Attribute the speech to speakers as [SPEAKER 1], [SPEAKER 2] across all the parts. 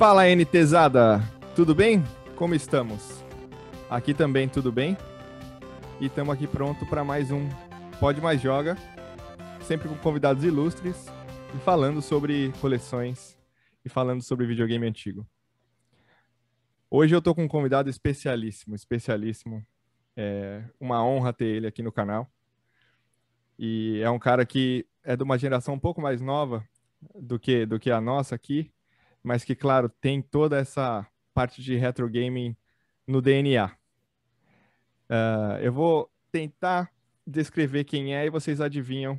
[SPEAKER 1] Fala, NTzada! Tudo bem? Como estamos? Aqui também tudo bem? E estamos aqui pronto para mais um Pode Mais Joga, sempre com convidados ilustres e falando sobre coleções e falando sobre videogame antigo. Hoje eu estou com um convidado especialíssimo, especialíssimo. É uma honra ter ele aqui no canal. E é um cara que é de uma geração um pouco mais nova do que, do que a nossa aqui, mas que, claro, tem toda essa parte de retro gaming no DNA. Uh, ah, eu vou tentar descrever quem é e vocês adivinham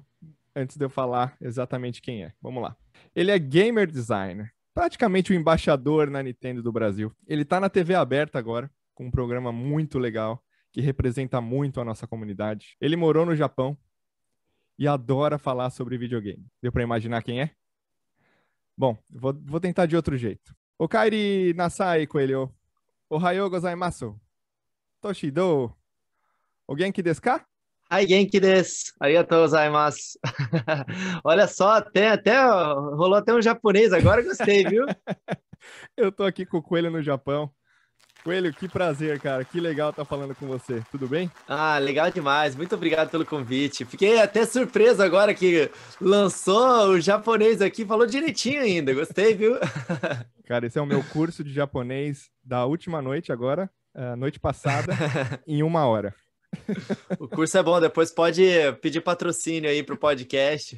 [SPEAKER 1] antes de eu falar exatamente quem é. Vamos lá. Ele é gamer designer, praticamente o embaixador na Nintendo do Brasil. Ele está na TV aberta agora, com um programa muito legal que representa muito a nossa comunidade. Ele morou no Japão e adora falar sobre videogame. Deu para imaginar quem é? Bom, vou, vou tentar de outro jeito. O Kairi Nasai, Coelho. O Hayo Gozaimasu. Toshido.
[SPEAKER 2] O Genki desu ka? Ai, Genki desu. Arigatou gozaimasu. Olha só, até, até rolou até um japonês agora, gostei, viu?
[SPEAKER 1] Eu tô aqui com o Coelho no Japão. Coelho, que prazer, cara. Que legal estar tá falando com você.
[SPEAKER 2] Tudo bem? Ah, legal demais. Muito obrigado pelo convite. Fiquei até surpreso agora que lançou o japonês aqui, falou direitinho ainda. Gostei, viu? Cara,
[SPEAKER 1] esse é o meu curso de japonês da última noite agora, noite passada, em uma hora.
[SPEAKER 2] O curso é bom, depois pode pedir patrocínio aí pro podcast.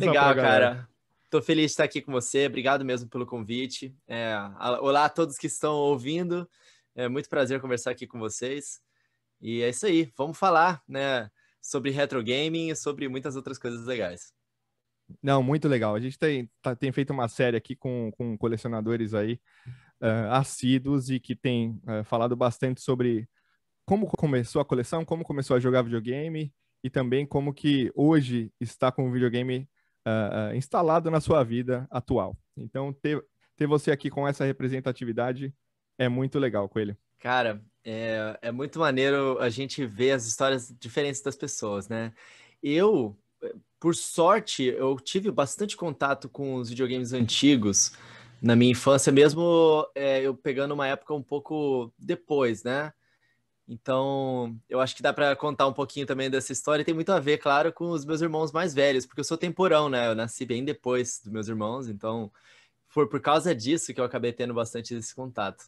[SPEAKER 1] Legal, cara.
[SPEAKER 2] Estou feliz de estar aqui com você. Obrigado mesmo pelo convite. É, olá a todos que estão ouvindo. É muito prazer conversar aqui com vocês. E é isso aí. Vamos falar, né, sobre retro gaming e sobre muitas outras coisas legais.
[SPEAKER 1] Não, muito legal. A gente tem, tá, tem feito uma série aqui com, com colecionadores aí uh, assíduos e que tem uh, falado bastante sobre como começou a coleção, como começou a jogar videogame e também como que hoje está com o videogame uh, instalado na sua vida atual. Então, ter, ter você aqui com essa representatividade é muito legal, Coelho.
[SPEAKER 2] Cara, é, é muito maneiro a gente ver as histórias diferentes das pessoas, né? Eu, por sorte, eu tive bastante contato com os videogames antigos na minha infância, mesmo é, eu pegando uma época um pouco depois, né? Então, eu acho que dá para contar um pouquinho também dessa história. Tem muito a ver, claro, com os meus irmãos mais velhos, porque eu sou temporão, né? Eu nasci bem depois dos meus irmãos, então foi por causa disso que eu acabei tendo bastante esse contato.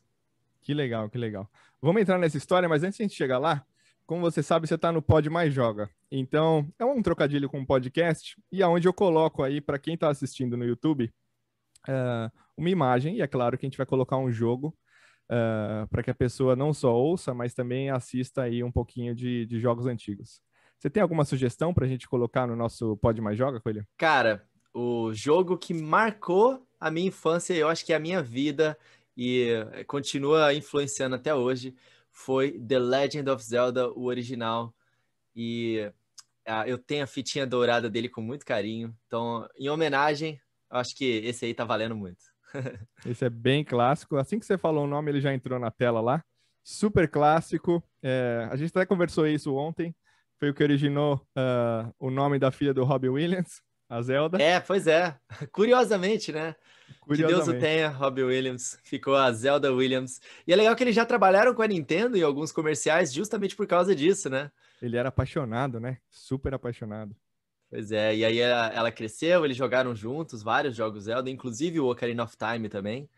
[SPEAKER 1] Que legal, que legal. Vamos entrar nessa história, mas antes de a gente chegar lá, como você sabe, você está no Pod Mais Joga. Então, é um trocadilho com um podcast e aonde é eu coloco aí para quem está assistindo no YouTube uh, uma imagem e é claro que a gente vai colocar um jogo uh, ah, para que a pessoa não só ouça, mas também assista aí um pouquinho de, de jogos antigos. Você tem alguma sugestão para a gente colocar no nosso
[SPEAKER 2] Pode Mais Joga, Coelho? Cara, o jogo que marcou a minha infância, eu acho que é a minha vida e eh, continua influenciando até hoje, foi The Legend of Zelda, o original. E ah, eu tenho a fitinha dourada dele com muito carinho. Então, em homenagem, acho que esse aí tá valendo muito.
[SPEAKER 1] Esse é bem clássico. Assim que você falou o nome, ele já entrou na tela lá. Super clássico. É, a gente até conversou isso ontem. Foi o que originou uh, o nome da filha do
[SPEAKER 2] Robbie Williams, a Zelda. É, pois é. Curiosamente, né? Curiosamente. Que Deus o tenha, Robbie Williams. Ficou a Zelda Williams. E é legal que eles já trabalharam com a Nintendo em alguns comerciais justamente por causa disso, né?
[SPEAKER 1] Ele era apaixonado, né? Super apaixonado.
[SPEAKER 2] Pois é, e aí ela, ela cresceu, eles jogaram juntos vários jogos Zelda, inclusive o Ocarina of Time também.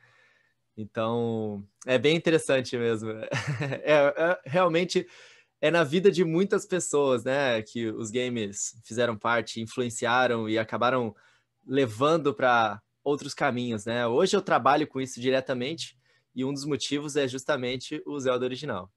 [SPEAKER 2] Então, é bem interessante mesmo. é, é, realmente é na vida de muitas pessoas, né, que os games fizeram parte, influenciaram e acabaram levando para outros caminhos, né? Hoje eu trabalho com isso diretamente e um dos motivos é justamente o Zelda original.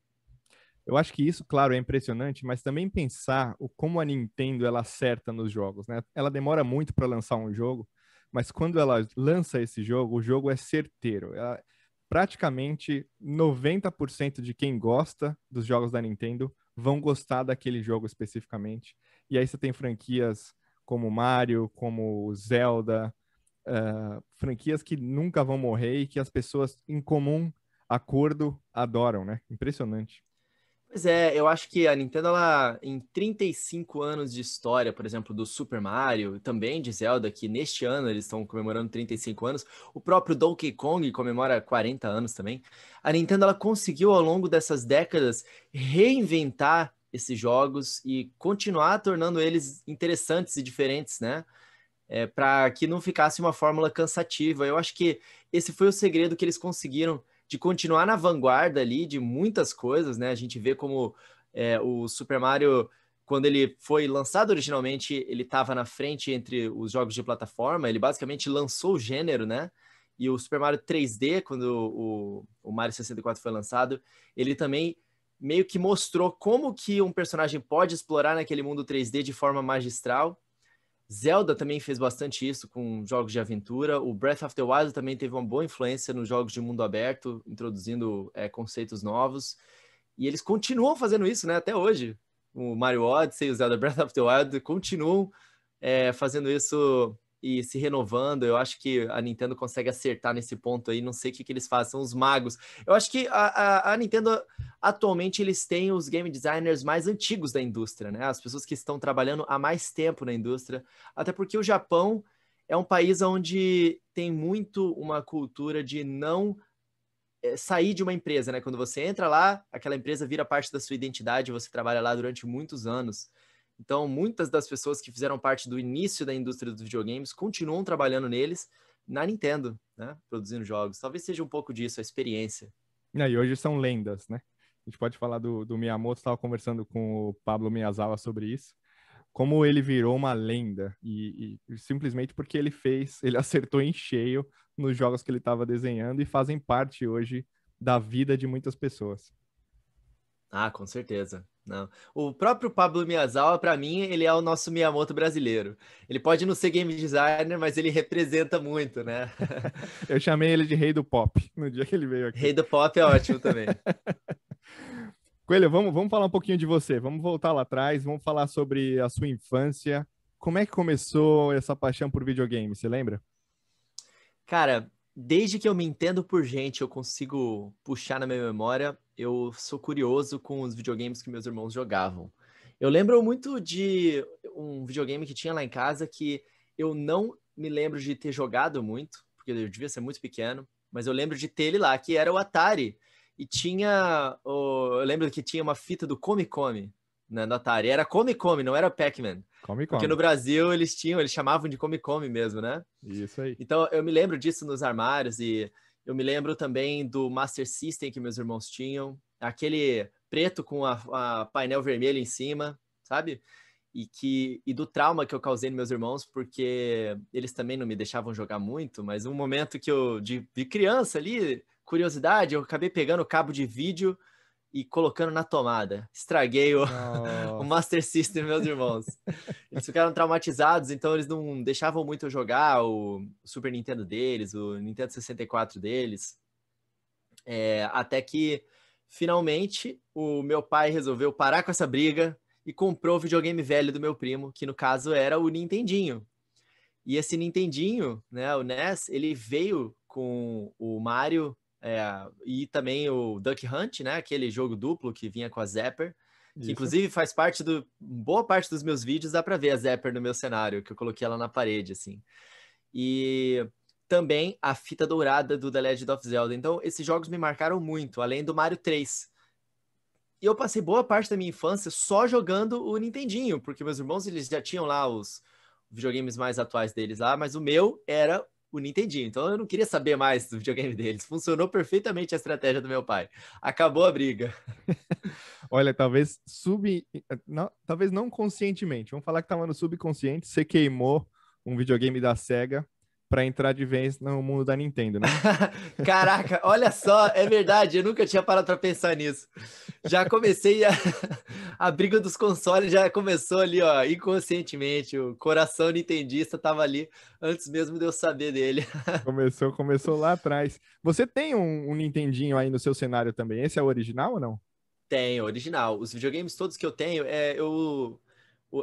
[SPEAKER 1] Eu acho que isso, claro, é impressionante, mas também pensar o como a Nintendo ela acerta nos jogos, né? Ela demora muito para lançar um jogo, mas quando ela lança esse jogo, o jogo é certeiro. Ela, praticamente 90% de quem gosta dos jogos da Nintendo vão gostar daquele jogo especificamente. E aí você tem franquias como Mario, como Zelda, uh, franquias que nunca vão morrer e que as pessoas em comum acordo adoram, né? Impressionante.
[SPEAKER 2] Pois é, eu acho que a Nintendo, ela, em 35 anos de história, por exemplo, do Super Mario, também de Zelda, que neste ano eles estão comemorando 35 anos, o próprio Donkey Kong comemora 40 anos também. A Nintendo, ela conseguiu, ao longo dessas décadas, reinventar esses jogos e continuar tornando eles interessantes e diferentes, né? É, para que não ficasse uma fórmula cansativa. Eu acho que esse foi o segredo que eles conseguiram de continuar na vanguarda ali de muitas coisas, né? A gente vê como é, o Super Mario, quando ele foi lançado originalmente, ele estava na frente entre os jogos de plataforma, ele basicamente lançou o gênero, né? E o Super Mario 3D, quando o, o Mario 64 foi lançado, ele também meio que mostrou como que um personagem pode explorar naquele mundo 3D de forma magistral Zelda também fez bastante isso com jogos de aventura. O Breath of the Wild também teve uma boa influência nos jogos de mundo aberto, introduzindo é, conceitos novos. E eles continuam fazendo isso, né? Até hoje. O Mario Odyssey, o Zelda Breath of the Wild continuam é, fazendo isso e se renovando. Eu acho que a Nintendo consegue acertar nesse ponto aí. Não sei o que, que eles fazem, são os magos. Eu acho que a, a, a, Nintendo, atualmente, eles têm os game designers mais antigos da indústria, né? As pessoas que estão trabalhando há mais tempo na indústria. Até porque o Japão é um país onde tem muito uma cultura de não é, sair de uma empresa, né? Quando você entra lá, aquela empresa vira parte da sua identidade, você trabalha lá durante muitos anos. Então, muitas das pessoas que fizeram parte do início da indústria dos videogames continuam trabalhando neles na Nintendo, né? Produzindo jogos. Talvez seja um pouco disso, a experiência.
[SPEAKER 1] É, e aí, hoje são lendas, né? A gente pode falar do, do Miyamoto, estava conversando com o Pablo Miyazawa sobre isso. Como ele virou uma lenda, e, e simplesmente porque ele fez, ele acertou em cheio nos jogos que ele estava desenhando e fazem parte hoje da vida de muitas pessoas.
[SPEAKER 2] Ah, com certeza. Não. O próprio Pablo Miyazawa, para mim, ele é o nosso Miyamoto brasileiro. Ele pode não ser game designer, mas ele representa muito, né? Eu chamei ele de rei do pop no dia que ele veio aqui. Rei do pop é ótimo também. Coelho,
[SPEAKER 1] vamos, vamos falar um pouquinho de você. Vamos voltar lá atrás, vamos falar sobre a sua infância. Como é que começou essa paixão por videogame? Você lembra?
[SPEAKER 2] Cara, Desde que eu me entendo por gente, eu consigo puxar na minha memória, eu sou curioso com os videogames que meus irmãos jogavam. Eu lembro muito de um videogame que tinha lá em casa que eu não me lembro de ter jogado muito, porque eu devia ser muito pequeno, mas eu lembro de ter ele lá, que era o Atari. E tinha. Eu lembro que tinha uma fita do Come Come na, na Atari. Era Come Come, não era Pac-Man. Come Come. Porque no Brasil eles tinham, eles chamavam de Come Come mesmo, né? Isso aí. Então eu me lembro disso nos armários e eu me lembro também do Master System que meus irmãos tinham, aquele preto com a, a painel vermelho em cima, sabe? E que e do trauma que eu causei nos meus irmãos, porque eles também não me deixavam jogar muito, mas um momento que eu de, de criança ali, curiosidade, eu acabei pegando o cabo de vídeo e colocando na tomada. Estraguei o, o Master System, meus irmãos. eles ficaram traumatizados, então eles não deixavam muito eu jogar o Super Nintendo deles, o Nintendo 64 deles. É, até que, finalmente, o meu pai resolveu parar com essa briga e comprou o videogame velho do meu primo, que no caso era o Nintendinho. E esse Nintendinho, né, o NES, ele veio com o Mario é, e também o Duck Hunt, né? Aquele jogo duplo que vinha com a Zapper. Que inclusive faz parte do. Boa parte dos meus vídeos dá para ver a Zapper no meu cenário, que eu coloquei ela na parede, assim. E também a fita dourada do The Legend of Zelda. Então, esses jogos me marcaram muito, além do Mario 3. E eu passei boa parte da minha infância só jogando o Nintendinho, porque meus irmãos eles já tinham lá os videogames mais atuais deles lá, mas o meu era o Nintendinho. Então eu não queria saber mais do videogame deles. Funcionou perfeitamente a estratégia do meu pai. Acabou a briga.
[SPEAKER 1] Olha, talvez sub. Não, talvez não conscientemente. Vamos falar que estava no subconsciente. Você queimou um videogame da SEGA para entrar de vez no mundo da Nintendo, né?
[SPEAKER 2] Caraca, olha só, é verdade, eu nunca tinha parado para pensar nisso. Já comecei a... a briga dos consoles já começou ali, ó, inconscientemente, o coração nintendista tava ali antes mesmo de eu saber dele.
[SPEAKER 1] começou, começou lá atrás. Você tem um, um Nintendinho aí no seu cenário também? Esse é o original ou não?
[SPEAKER 2] Tenho, original. Os videogames todos que eu tenho, é, eu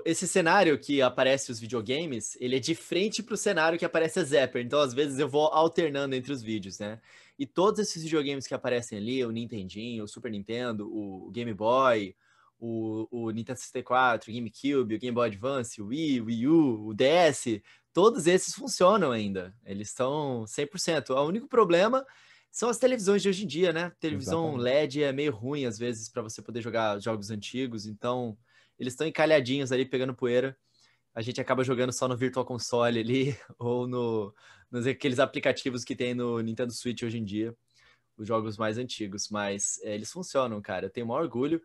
[SPEAKER 2] esse cenário que aparece os videogames, ele é de frente para o cenário que aparece a Zapper. Então, às vezes, eu vou alternando entre os vídeos, né? E todos esses videogames que aparecem ali, o Nintendinho, o Super Nintendo, o Game Boy, o, o Nintendo 64, o GameCube, o Game Boy Advance, o Wii, o Wii U, o DS, todos esses funcionam ainda. Eles estão 100%. O único problema são as televisões de hoje em dia, né? Televisão Exatamente. LED é meio ruim, às vezes, para você poder jogar jogos antigos, então eles estão encalhadinhos ali pegando poeira. A gente acaba jogando só no Virtual Console ali, ou no, nos aqueles aplicativos que tem no Nintendo Switch hoje em dia, os jogos mais antigos. Mas é, eles funcionam, cara. Eu tenho o maior orgulho.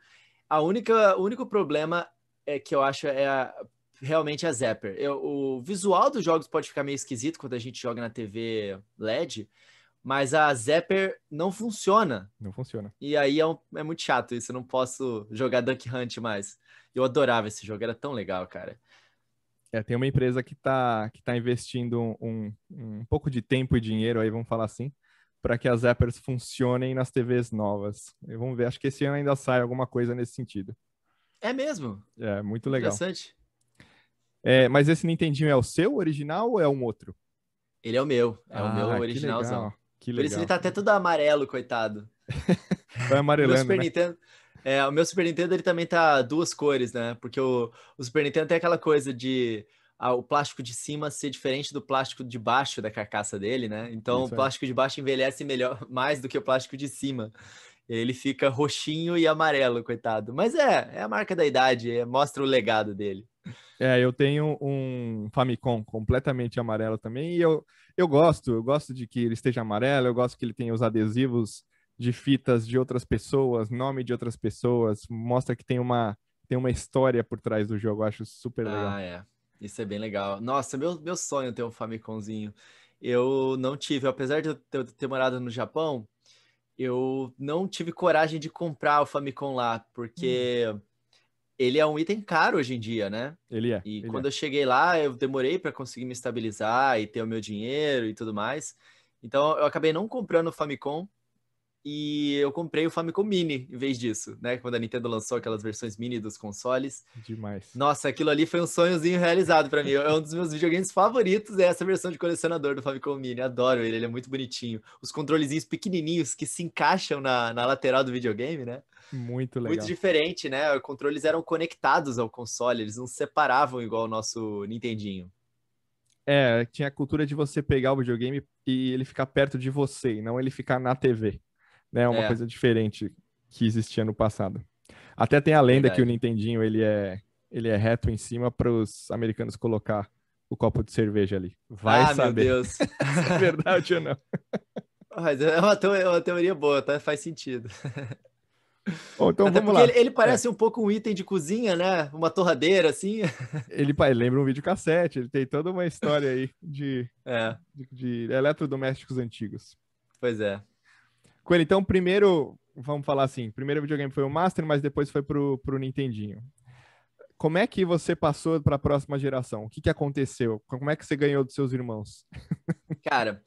[SPEAKER 2] A única, o único problema é que eu acho é a, realmente a Zapper. Eu, o visual dos jogos pode ficar meio esquisito quando a gente joga na TV LED, mas a Zapper não funciona. Não funciona. E aí é, um, é muito chato isso, eu não posso jogar Duck Hunt mais. Eu adorava esse jogo, era tão legal, cara. É, tem uma
[SPEAKER 1] empresa que está que tá investindo um, um, um pouco de tempo e dinheiro, aí vamos falar assim, para que as appers funcionem nas TVs novas. E vamos ver, acho que esse ano ainda sai alguma coisa nesse sentido.
[SPEAKER 2] É mesmo?
[SPEAKER 1] É, muito legal. Interessante. É, mas esse Nintendinho é o seu original ou é um outro?
[SPEAKER 2] Ele é o meu, é ah, o meu originalzão. Que legal. Que legal. Por isso ele tá até todo amarelo, coitado. Vai amarelando, meu Super né? Nintendo, é, o meu Super Nintendo ele também tá duas cores, né? Porque o, o Super Nintendo tem aquela coisa de ah, o plástico de cima ser diferente do plástico de baixo da carcaça dele, né? Então Isso o é. plástico é. de baixo envelhece melhor mais do que o plástico de cima. Ele fica roxinho e amarelo, coitado. Mas é, é a marca da idade, é, mostra o legado dele.
[SPEAKER 1] É, eu tenho um Famicom completamente amarelo também, e eu, eu gosto, eu gosto de que ele esteja amarelo, eu gosto que ele tenha os adesivos de fitas de outras pessoas, nome de outras pessoas, mostra que tem uma, tem uma história por trás do jogo, eu acho super legal. Ah,
[SPEAKER 2] é. Isso é bem legal. Nossa, meu, meu sonho ter um Famicomzinho. Eu não tive, apesar de eu ter morado no Japão, eu não tive coragem de comprar o Famicom lá, porque hum. ele é um item caro hoje em dia, né? Ele é. E ele quando é. eu cheguei lá, eu demorei para conseguir me estabilizar e ter o meu dinheiro e tudo mais. Então eu acabei não comprando o Famicom e eu comprei o Famicom Mini em vez disso, né? Quando a Nintendo lançou aquelas versões mini dos consoles. Demais. Nossa, aquilo ali foi um sonhozinho realizado para mim. É um dos meus videogames favoritos, é essa versão de colecionador do Famicom Mini. Adoro ele, ele é muito bonitinho. Os controlezinhos pequenininhos que se encaixam na, na lateral do videogame, né?
[SPEAKER 1] Muito legal. Muito
[SPEAKER 2] diferente, né? Os controles eram conectados ao console, eles não separavam igual o nosso Nintendinho.
[SPEAKER 1] É, tinha a cultura de você pegar o videogame e ele ficar perto de você, e não ele ficar na TV né? É uma é. coisa diferente que existia no passado. Até tem a lenda Verdade. que o Nintendinho ele é, ele é reto em cima para os americanos colocar o copo de cerveja ali. Vai ah, saber. Meu Deus.
[SPEAKER 2] é verdade ou não. Mas é uma, teoria, é uma teoria boa, tá? faz sentido.
[SPEAKER 1] Bom, então Até vamos lá. Ele, ele é.
[SPEAKER 2] parece é. um pouco um item de cozinha, né? Uma torradeira, assim.
[SPEAKER 1] Ele, ele lembra um vídeo cassete. ele tem toda uma história aí de, é. de, de eletrodomésticos antigos. Pois é. Coelho, então primeiro, vamos falar assim, primeiro videogame foi o Master, mas depois foi pro, pro Nintendinho. Como é que você passou para a próxima geração? O que, que aconteceu? Como é que você ganhou dos seus irmãos?
[SPEAKER 2] Cara,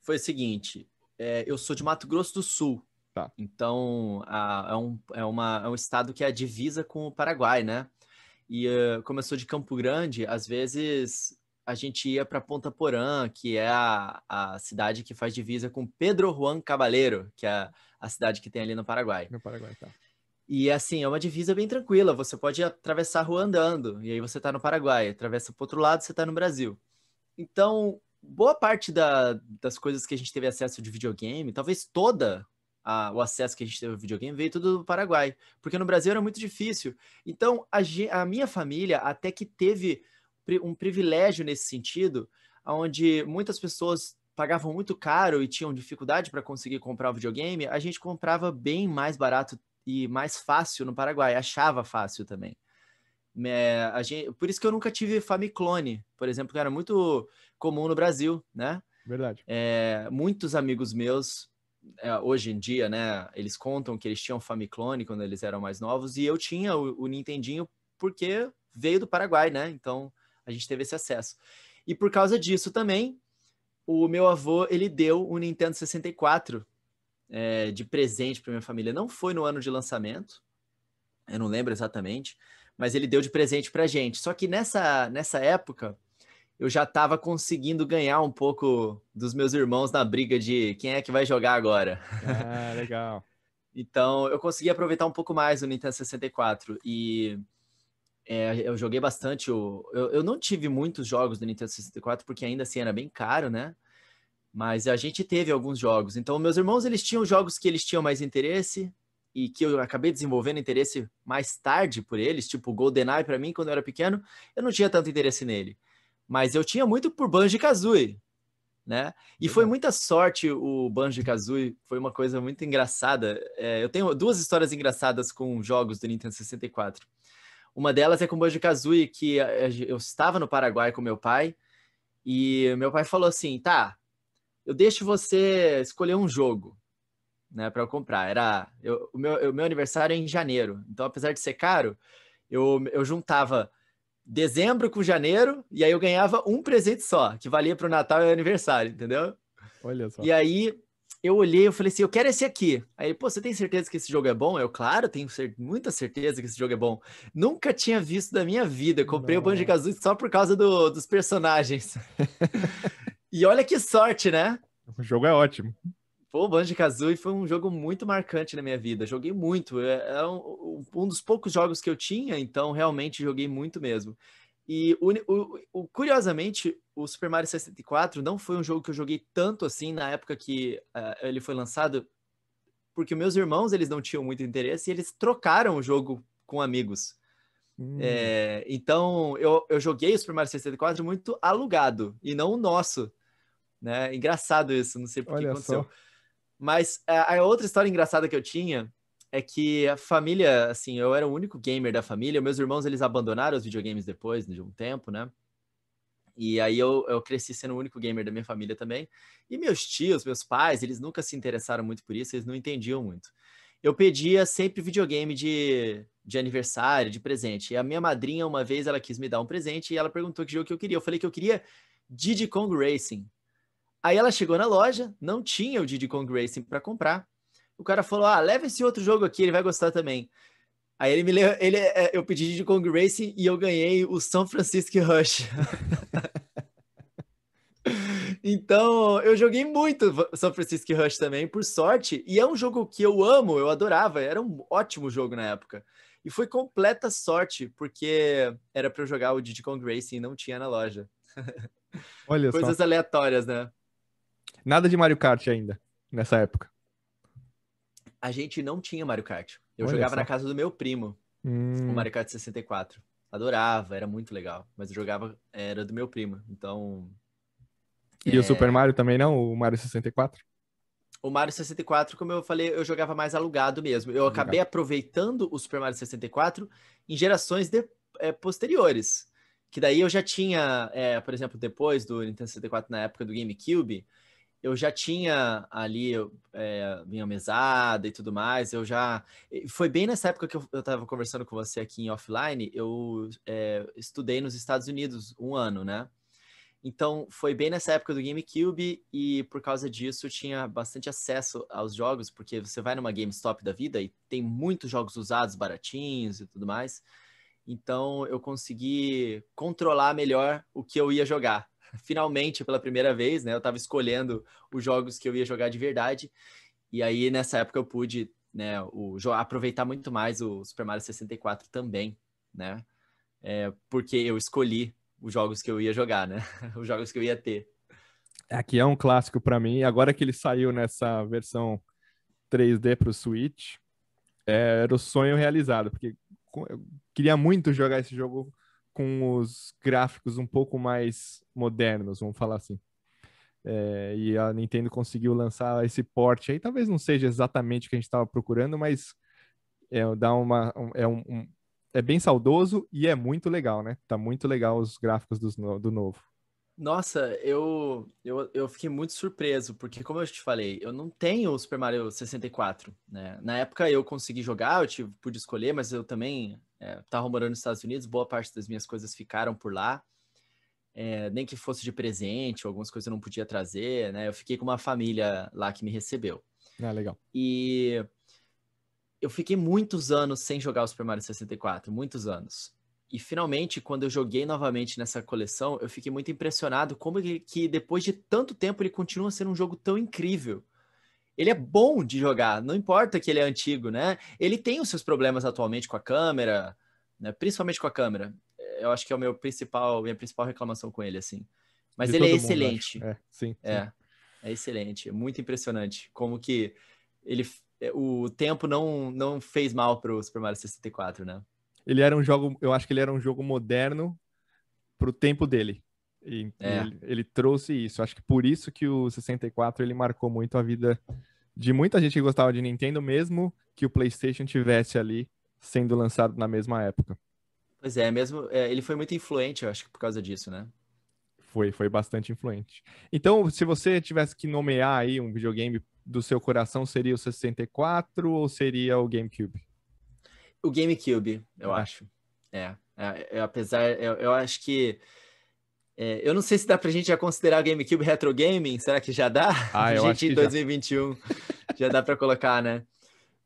[SPEAKER 2] foi o seguinte, é, eu sou de Mato Grosso do Sul. Tá. Então, a, é, um, é, uma, é um estado que é a divisa com o Paraguai, né? E uh, como eu sou de Campo Grande, às vezes a gente ia para Ponta Porã, que é a, a cidade que faz divisa com Pedro Juan Cabaleiro, que é a cidade que tem ali no Paraguai. No Paraguai, tá. E assim, é uma divisa bem tranquila, você pode atravessar a rua andando, e aí você está no Paraguai, atravessa para outro lado, você está no Brasil. Então, boa parte da, das coisas que a gente teve acesso de videogame, talvez toda a, o acesso que a gente teve ao videogame, veio tudo do Paraguai, porque no Brasil era muito difícil. Então, a, a minha família até que teve um privilégio nesse sentido, onde muitas pessoas pagavam muito caro e tinham dificuldade para conseguir comprar o videogame, a gente comprava bem mais barato e mais fácil no Paraguai, achava fácil também. É, né, gente, por isso que eu nunca tive Famiclone, por exemplo, que era muito comum no Brasil, né? Verdade. É, muitos amigos meus, é, hoje em dia, né, eles contam que eles tinham Famiclone quando eles eram mais novos, e eu tinha o, o Nintendinho porque veio do Paraguai, né? Então, a gente teve esse acesso. E por causa disso também, o meu avô ele deu o um Nintendo 64 é, de presente para minha família. Não foi no ano de lançamento, eu não lembro exatamente, mas ele deu de presente para gente. Só que nessa, nessa época eu já estava conseguindo ganhar um pouco dos meus irmãos na briga de quem é que vai jogar agora. Ah, legal. então eu consegui aproveitar um pouco mais o Nintendo 64 e é, eu joguei bastante o. Eu, eu, não tive muitos jogos do Nintendo 64, porque ainda assim era bem caro, né? Mas a gente teve alguns jogos. Então, meus irmãos, eles tinham jogos que eles tinham mais interesse e que eu acabei desenvolvendo interesse mais tarde por eles, tipo GoldenEye para mim, quando eu era pequeno, eu não tinha tanto interesse nele. Mas eu tinha muito por Banjo-Kazooie, né? E foi muita sorte o Banjo-Kazooie, foi uma coisa muito engraçada. É, eu tenho duas histórias engraçadas com jogos do Nintendo 64. Uma delas é com Banjo Kazooie, que eh, eh, eu estava no Paraguai com meu pai, e meu pai falou assim: tá, eu deixo você escolher um jogo né, para eu comprar. Era eu, o, meu, o meu aniversário é em janeiro, então apesar de ser caro, eu, eu juntava dezembro com janeiro, e aí eu ganhava um presente só, que valia para o Natal e o aniversário, entendeu? Olha só. E aí eu olhei, eu falei assim, eu quero esse aqui. Aí ele, pô, você tem certeza que esse jogo é bom? Eu, claro, tenho cer muita certeza que esse jogo é bom. Nunca tinha visto da minha vida. Eu comprei Não. o Banjo Kazooie só por causa do, dos personagens. e olha que sorte, né?
[SPEAKER 1] O jogo é ótimo.
[SPEAKER 2] Pô, Banjo Kazooie foi um jogo muito marcante na minha vida. Joguei muito. É, é um, um dos poucos jogos que eu tinha, então realmente joguei muito mesmo. E o, o, o, curiosamente, o Super Mario 64 não foi um jogo que eu joguei tanto assim na época que uh, ele foi lançado, porque meus irmãos eles não tinham muito interesse e eles trocaram o jogo com amigos. Hum. É, então eu, eu joguei o Super Mario 64 muito alugado e não o nosso. Né? Engraçado isso, não sei por que aconteceu. Só. Mas eh, a outra história engraçada que eu tinha é que a família, assim, eu era o único gamer da família, meus irmãos eles abandonaram os videogames depois de um tempo, né? E aí eu, eu cresci sendo o único gamer da minha família também. E meus tios, meus pais, eles nunca se interessaram muito por isso, eles não entendiam muito. Eu pedia sempre videogame de, de aniversário, de presente. E a minha madrinha, uma vez, ela quis me dar um presente e ela perguntou que jogo que eu queria. Eu falei que eu queria Diddy Kong Racing. Aí ela chegou na loja, não tinha o Diddy Kong Racing para comprar. O cara falou: Ah, leva esse outro jogo aqui, ele vai gostar também. Aí ele me leu, ele, é, é, eu pedi de Kong Racing e eu ganhei o San Francisco Rush. então, eu joguei muito San Francisco Rush também, por sorte. E é um jogo que eu amo, eu adorava. Era um ótimo jogo na época. E foi completa sorte, porque era para eu jogar o Diddy Kong Racing e não tinha na loja. Olha Coisas só. aleatórias, né?
[SPEAKER 1] Nada de Mario Kart ainda, nessa época
[SPEAKER 2] a gente não tinha Mario Kart. Eu Olha jogava na casa do meu primo, hum. o Mario Kart 64. Adorava, era muito legal. Mas eu jogava, era do meu primo, então... E é... o Super
[SPEAKER 1] Mario também não? O Mario 64?
[SPEAKER 2] O Mario 64, como eu falei, eu jogava mais alugado mesmo. Eu alugado. acabei aproveitando o Super Mario 64 em gerações de, é, posteriores. Que daí eu já tinha, é, por exemplo, depois do Nintendo 64, na época do GameCube, eu já tinha ali é, minha mesada e tudo mais. Eu já. Foi bem nessa época que eu estava conversando com você aqui em offline. Eu é, estudei nos Estados Unidos um ano, né? Então foi bem nessa época do GameCube e por causa disso eu tinha bastante acesso aos jogos, porque você vai numa GameStop da vida e tem muitos jogos usados, baratinhos e tudo mais. Então eu consegui controlar melhor o que eu ia jogar finalmente pela primeira vez, né? Eu estava escolhendo os jogos que eu ia jogar de verdade. E aí nessa época eu pude, né, o, aproveitar muito mais o Super Mario 64 também, né? É, porque eu escolhi os jogos que eu ia jogar, né? Os jogos que eu ia ter.
[SPEAKER 1] Aqui é um clássico para mim. Agora que ele saiu nessa versão 3D para o Switch, é, era o sonho realizado, porque eu queria muito jogar esse jogo com os gráficos um pouco mais modernos, vamos falar assim. É, e a Nintendo conseguiu lançar esse porte aí. Talvez não seja exatamente o que a gente estava procurando, mas é, dá uma, um, é, um, um, é bem saudoso e é muito legal, né? Tá muito legal os gráficos do novo.
[SPEAKER 2] Nossa, eu, eu, eu fiquei muito surpreso, porque como eu te falei, eu não tenho o Super Mario 64, né? Na época eu consegui jogar, eu tive, pude escolher, mas eu também estava eh, morando nos Estados Unidos, boa parte das minhas coisas ficaram por lá. É, nem que fosse de presente, algumas coisas eu não podia trazer, né? Eu fiquei com uma família lá que me recebeu. Ah, legal. E eu fiquei muitos anos sem jogar o Super Mario 64, muitos anos. E finalmente, quando eu joguei novamente nessa coleção, eu fiquei muito impressionado como que, que depois de tanto tempo ele continua sendo um jogo tão incrível. Ele é bom de jogar, não importa que ele é antigo, né? Ele tem os seus problemas atualmente com a câmera, né? principalmente com a câmera. Eu acho que é o meu principal, minha principal reclamação com ele, assim. Mas de ele é excelente. é, sim, é, sim. é excelente. É muito impressionante como que ele, o tempo não, não fez mal para o Super Mario 64, né?
[SPEAKER 1] ele era um jogo, eu acho que ele era um jogo moderno para o tempo dele. E, é. ele, ele, trouxe isso. Acho que por isso que o 64 ele marcou muito a vida de muita gente que gostava de Nintendo, mesmo que o PlayStation tivesse ali sendo lançado na mesma época.
[SPEAKER 2] Pois é, mesmo é, ele foi muito influente, eu acho que por causa disso, né?
[SPEAKER 1] Foi, foi bastante influente. Então, se você tivesse que nomear aí um videogame do seu coração, seria o 64 ou seria o GameCube?
[SPEAKER 2] O GameCube, eu acho. É, é. é, apesar, eu, eu acho que. É, eu não sei se dá pra gente já considerar o GameCube retro gaming, será que já dá? Ah, a gente em 2021 já, já dá para colocar, né?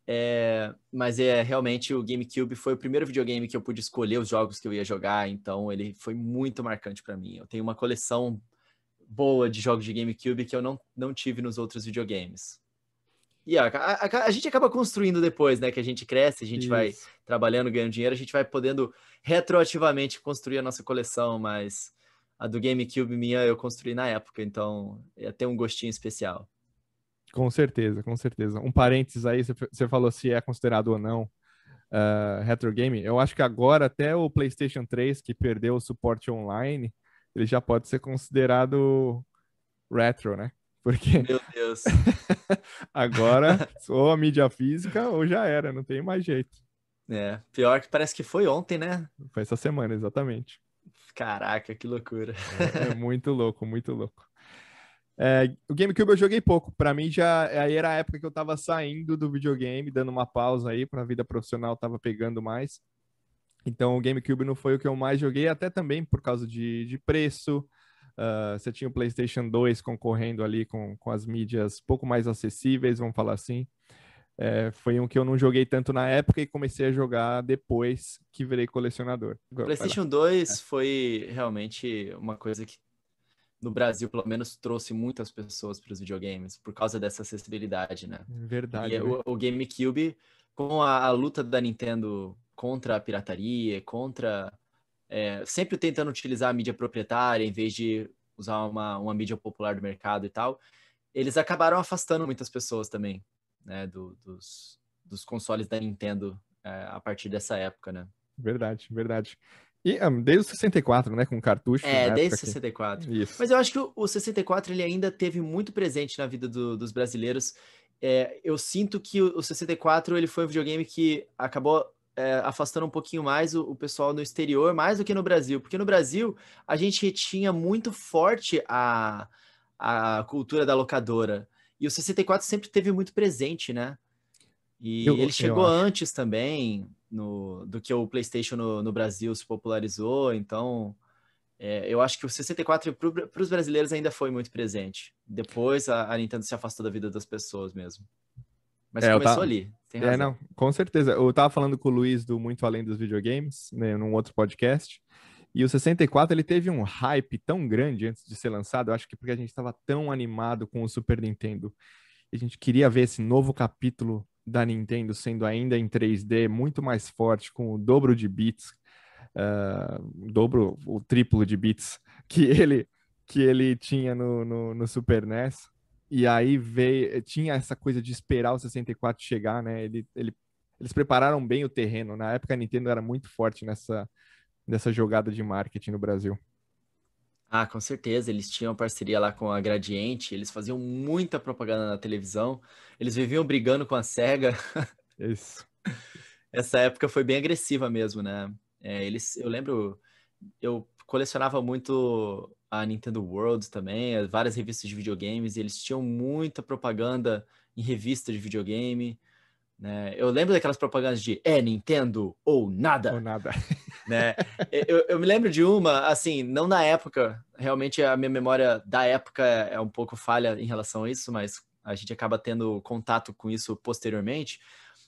[SPEAKER 2] É, mas é realmente o GameCube foi o primeiro videogame que eu pude escolher os jogos que eu ia jogar, então ele foi muito marcante para mim. Eu tenho uma coleção boa de jogos de GameCube que eu não, não tive nos outros videogames. E a, a, a, gente acaba construindo depois, né? Que a gente cresce, a gente Isso. vai trabalhando, ganhando dinheiro, a gente vai podendo retroativamente construir a nossa coleção, mas a do GameCube minha eu construí na época, então tem um gostinho especial.
[SPEAKER 1] Com certeza, com certeza. Um parênteses aí, você falou se é considerado ou não uh, retro game. Eu acho que agora até o PlayStation 3, que perdeu o suporte online, ele já pode ser considerado retro, né? Porque. Meu Deus. agora, ou a mídia física, ou já era, não tem mais jeito. É,
[SPEAKER 2] pior que parece que foi ontem, né?
[SPEAKER 1] Foi essa semana, exatamente.
[SPEAKER 2] Caraca, que loucura.
[SPEAKER 1] é, é muito louco, muito louco. É, o GameCube eu joguei pouco. Para mim já aí era a época que eu tava saindo do videogame, dando uma pausa aí para a vida profissional, tava pegando mais. Então o GameCube não foi o que eu mais joguei, até também por causa de, de preço, Uh, você tinha o PlayStation 2 concorrendo ali com, com as mídias pouco mais acessíveis, vamos falar assim. É, foi um que eu não joguei tanto na época e comecei a jogar depois que virei colecionador. O PlayStation
[SPEAKER 2] 2 é. foi realmente uma coisa que no Brasil, pelo menos, trouxe muitas pessoas para os videogames por causa dessa acessibilidade, né? É verdade. E é o, o GameCube, com a, a, luta da Nintendo contra a pirataria, contra é, sempre tentando utilizar a mídia proprietária em vez de usar uma, uma mídia popular do mercado e tal, eles acabaram afastando muitas pessoas também, né, do, dos, dos consoles da Nintendo é, a partir dessa época, né?
[SPEAKER 1] Verdade, verdade. E um, desde o 64, né, com cartucho. É, né, desde o
[SPEAKER 2] 64. Que... Mas eu acho que o, 64 ele ainda teve muito presente na vida do, dos brasileiros. É, eu sinto que o, o 64 ele foi um videogame que acabou é, afastando um pouquinho mais o, o, pessoal no exterior, mais do que no Brasil, porque no Brasil a gente tinha muito forte a, a cultura da locadora. E o 64 sempre teve muito presente, né? E eu, ele chegou antes também no, do que o PlayStation no, no Brasil se popularizou, então. É, eu acho que o 64 para os brasileiros ainda foi muito presente. Depois a, a Nintendo se afastou da vida das pessoas mesmo. Mas é, começou tava... ali. Tem é, razão. É, não,
[SPEAKER 1] com certeza. Eu tava falando com o Luiz do Muito Além dos Videogames, né, num outro podcast. E o 64 ele teve um hype tão grande antes de ser lançado, eu acho que porque a gente estava tão animado com o Super Nintendo. E a gente queria ver esse novo capítulo da Nintendo sendo ainda em 3D, muito mais forte, com o dobro de bits, uh, dobro, o triplo de bits que ele, que ele tinha no, no, no Super NES. E aí veio, eh, tinha essa coisa de esperar o 64 chegar, né? Ele, ele, eles prepararam bem o terreno. Na época a Nintendo era muito forte nessa, nessa jogada de marketing no Brasil.
[SPEAKER 2] Ah, com certeza. Eles tinham parceria lá com a Gradiente, eles faziam muita propaganda na televisão, eles viviam brigando com a SEGA. Isso. Essa época foi bem agressiva mesmo, né? É, eles, eu lembro, eu colecionava muito a Nintendo World também, várias revistas de videogames, e eles tinham muita propaganda em revista de videogame. Né? Eu lembro daquelas propagandas de é Nintendo ou nada. Ou nada. Né? eu, eu, me lembro de uma, assim, não na época, realmente a minha memória da época é, é um pouco falha em relação a isso, mas a gente acaba tendo contato com isso posteriormente.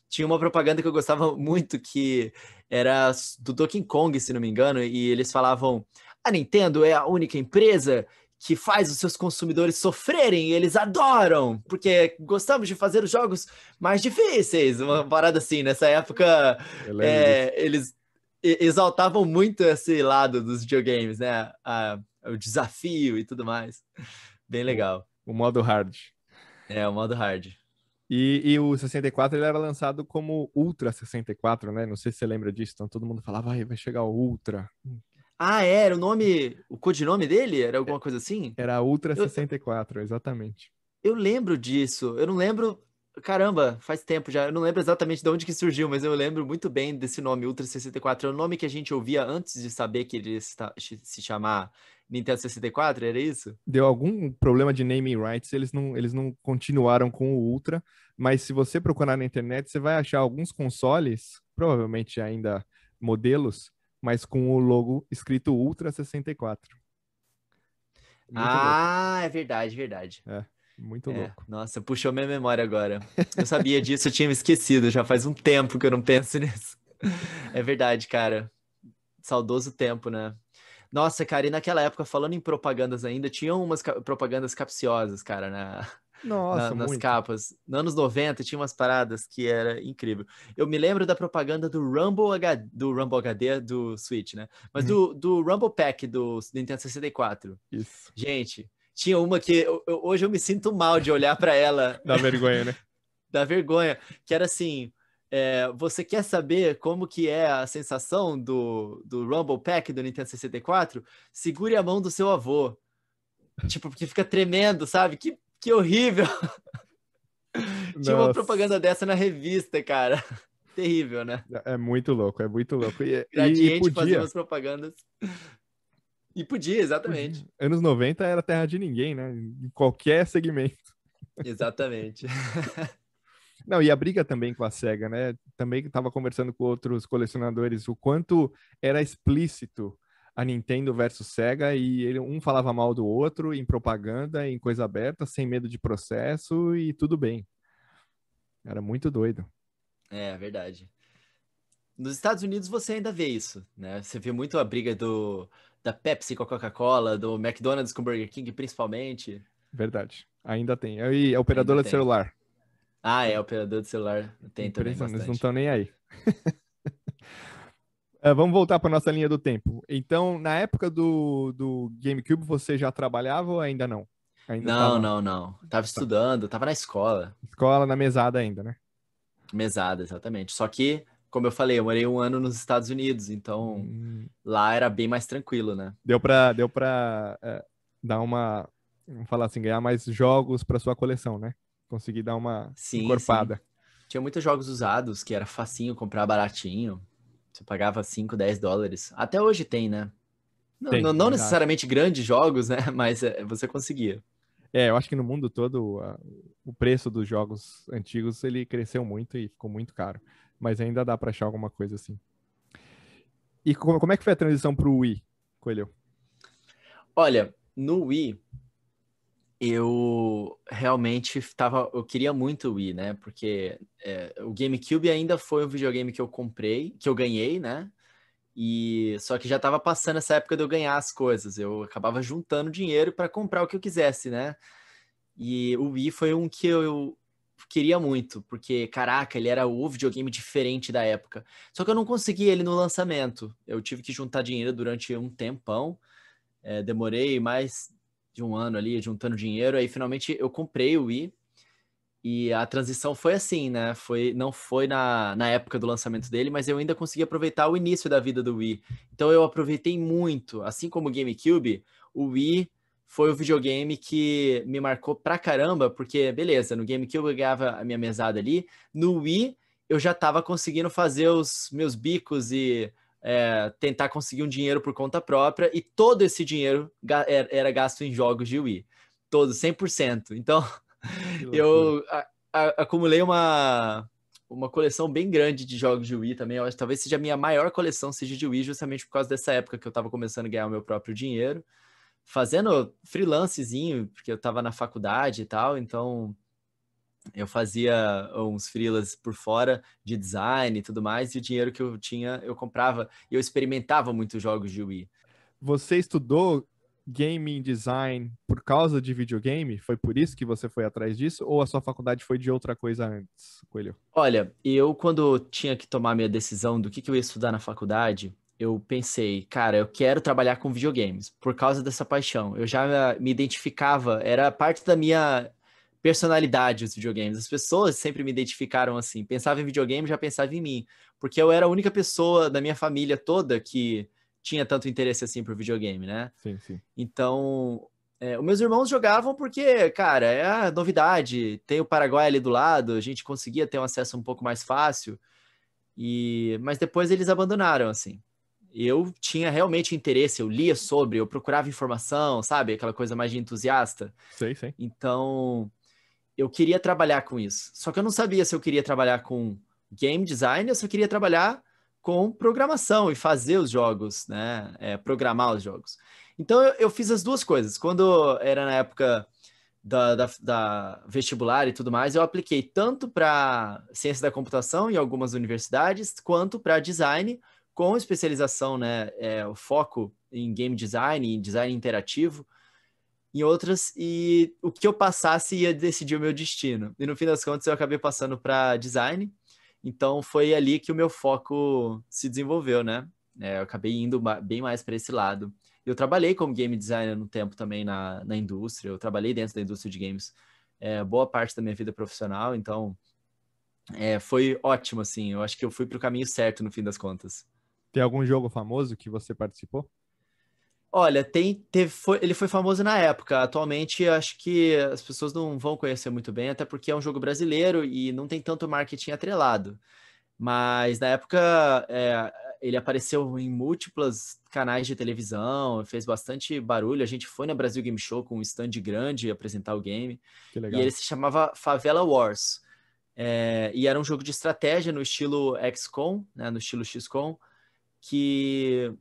[SPEAKER 2] Tinha uma propaganda que eu gostava muito que era do Donkey Kong, se não me engano, e eles falavam a Nintendo é a única empresa que faz os seus consumidores sofrerem, eles adoram, porque gostamos de fazer os jogos mais difíceis, uma parada assim, nessa época é, eles exaltavam muito esse lado dos videogames, né? A, o desafio e tudo mais. Bem legal. O modo hard. É, o modo hard.
[SPEAKER 1] E, e, o 64 ele era lançado como Ultra 64, né? Não sei se você lembra disso.
[SPEAKER 2] Então todo mundo falava, vai chegar o Ultra. Ah, é? era o nome, o codinome dele? Era alguma coisa assim? Era Ultra 64, eu... exatamente. Eu lembro disso. Eu não lembro. Caramba, faz tempo já. Eu não lembro exatamente de onde que surgiu, mas eu lembro muito bem desse nome, Ultra 64. era é o nome que a gente ouvia antes de saber que ele se chamar Nintendo 64, era isso?
[SPEAKER 1] Deu algum problema de naming rights, eles não, eles não continuaram com o Ultra, mas se você procurar na internet, você vai achar alguns consoles, provavelmente ainda modelos, mas com o logo escrito Ultra 64.
[SPEAKER 2] Muito ah, louco. é verdade, verdade. É, muito é. louco. Nossa, puxou minha memória agora. Eu sabia disso, eu tinha me esquecido. Já faz um tempo que eu não penso nisso. É verdade, cara. Saudoso tempo, né? Nossa, cara, e naquela época, falando em propagandas ainda, tinham umas propagandas capciosas, cara, na, né?
[SPEAKER 1] Nossa, na, nas muito.
[SPEAKER 2] capas. Nos anos 90 tinha umas paradas que era incrível. Eu me lembro da propaganda do Rumble HD, do Rumble HD do Switch, né? Mas uhum. do, do Rumble Pack do, Nintendo 64. Isso. Gente, tinha uma que eu, eu, hoje eu me sinto mal de olhar para ela. da vergonha, né? Da vergonha. Que era assim, é, você quer saber como que é a sensação do, do Rumble Pack do Nintendo 64? Segure a mão do seu avô. Tipo, porque fica tremendo, sabe? Que que horrível! Tinha uma propaganda dessa na revista, cara. Terrível, né?
[SPEAKER 1] É, é muito louco, é muito louco. E, Gradiente e podia... fazendo as
[SPEAKER 2] propagandas. E podia, exatamente. Podia.
[SPEAKER 1] Anos 90 era terra de ninguém, né? Em qualquer segmento.
[SPEAKER 2] Exatamente.
[SPEAKER 1] Não, e a briga também com a SEGA, né? Também estava conversando com outros colecionadores o quanto era explícito a Nintendo versus Sega e ele, um falava mal do outro em propaganda, em coisa aberta, sem medo de processo e tudo bem. Era muito doido.
[SPEAKER 2] É, verdade. Nos Estados Unidos você ainda vê isso, né? Você vê muito a briga do da Pepsi com a Coca-Cola, do McDonald's com o Burger King, principalmente.
[SPEAKER 1] Verdade. Ainda tem. E a operadora de celular.
[SPEAKER 2] Ah, é, a operadora de celular tem também bastante. Eles não estão
[SPEAKER 1] nem aí. É, vamos voltar para nossa linha do tempo. Então, na época do, do GameCube, você
[SPEAKER 2] já trabalhava ou ainda não? Ainda não, tava... não, não. Tava tá. estudando, tava na escola.
[SPEAKER 1] Escola, na mesada ainda, né?
[SPEAKER 2] Mesada, exatamente. Só que, como eu falei, eu morei um ano nos Estados Unidos, então hum. lá era bem mais tranquilo, né?
[SPEAKER 1] Deu para, deu é, dar uma. Vamos falar assim, ganhar mais jogos para sua coleção, né? Conseguir dar uma
[SPEAKER 2] sim, encorpada. Sim. Tinha muitos jogos usados que era facinho comprar baratinho. Você pagava 5, 10 dólares. Até hoje tem, né? Não, tem, não, não necessariamente grandes jogos, né? Mas é, você conseguia.
[SPEAKER 1] É, eu acho que no mundo todo a, o preço dos jogos antigos ele cresceu muito e ficou muito caro. Mas ainda dá para achar alguma coisa assim. E como, como é que foi a transição para o Wii, Coelho?
[SPEAKER 2] Olha, no Wii, eu realmente estava, eu queria muito o Wii né? Porque é, o GameCube ainda foi um videogame que eu comprei, que eu ganhei, né? E só que já estava passando essa época de eu ganhar as coisas. Eu acabava juntando dinheiro para comprar o que eu quisesse, né? E o Wii foi um que eu, eu queria muito, porque caraca, ele era o videogame diferente da época. Só que eu não consegui ele no lançamento. Eu tive que juntar dinheiro durante um tempão. É, demorei mais de um ano ali, juntando dinheiro, aí finalmente eu comprei o Wii. E a transição foi assim, né? Foi, não foi na, na época do lançamento dele, mas eu ainda consegui aproveitar o início da vida do Wii. Então eu aproveitei muito. Assim como o GameCube, o Wii foi o videogame que me marcou pra caramba, porque, beleza, no GameCube eu ganhava a minha mesada ali, no Wii eu já estava conseguindo fazer os meus bicos e é, tentar conseguir um dinheiro por conta própria e todo esse dinheiro ga é, era gasto em jogos de Wii. Todo, 100%. Então, eu acumulei uma, uma coleção bem grande de jogos de Wii também. Eu acho, talvez seja a minha maior coleção seja de Wii, justamente por causa dessa época que eu estava começando a ganhar o meu próprio dinheiro, fazendo freelancezinho, porque eu estava na faculdade e tal, então eu fazia ah, uns freelas por fora de design e tudo mais, e o dinheiro que eu tinha eu comprava e eu experimentava muitos jogos de Wii. Você estudou gaming
[SPEAKER 1] design por causa de videogame? Foi por isso que você foi atrás disso? Ou a sua faculdade foi de outra coisa antes,
[SPEAKER 2] Coelho? Olha, eu quando tinha que tomar minha decisão do que, que eu ia estudar na faculdade, eu pensei, cara, eu quero trabalhar com videogames por causa dessa paixão. Eu já me identificava, era parte da minha personalidade os videogames. As pessoas sempre me identificaram assim. Pensava em videogame, já pensava em mim. Porque eu era a única pessoa da minha família toda que tinha tanto interesse assim por videogame, né? Sim, sim. Então, é, os meus irmãos jogavam porque, cara, é a novidade. Tem o Paraguai ali do lado, a gente conseguia ter um acesso um pouco mais fácil. E... Mas depois eles abandonaram, assim. Eu tinha realmente interesse, eu lia sobre, eu procurava informação, sabe? Aquela coisa mais de entusiasta. Sim, sim. Então, eu queria trabalhar com isso. Só que eu não sabia se eu queria trabalhar com game design ou se eu queria trabalhar com programação e fazer os jogos, né? É, programar os jogos. Então eu, eu, fiz as duas coisas. Quando era na época da, da, da vestibular e tudo mais, eu apliquei tanto para ciência da computação em algumas universidades, quanto para design, com especialização, né? É, o foco em game design, em design interativo em outras e o que eu passasse ia decidir o meu destino. E no fim das contas eu acabei passando para design. Então foi ali que o meu foco se desenvolveu, né? É, eu acabei indo bem mais para esse lado. Eu trabalhei como game designer no tempo também na, na indústria. Eu trabalhei dentro da indústria de games é, boa parte da minha vida profissional. Então é, foi ótimo, assim. Eu acho que eu fui para o caminho certo no fim das contas.
[SPEAKER 1] Tem algum jogo famoso que você participou?
[SPEAKER 2] Olha, tem, teve, foi, ele foi famoso na época. Atualmente, acho que as pessoas não vão conhecer muito bem, até porque é um jogo brasileiro e não tem tanto marketing atrelado. Mas na época, é, ele apareceu em múltiplos canais de televisão, fez bastante barulho. A gente foi na Brasil Game Show com um stand grande apresentar o game. E ele se chamava Favela Wars. É, e era um jogo de estratégia no estilo XCOM, né, no estilo XCOM, que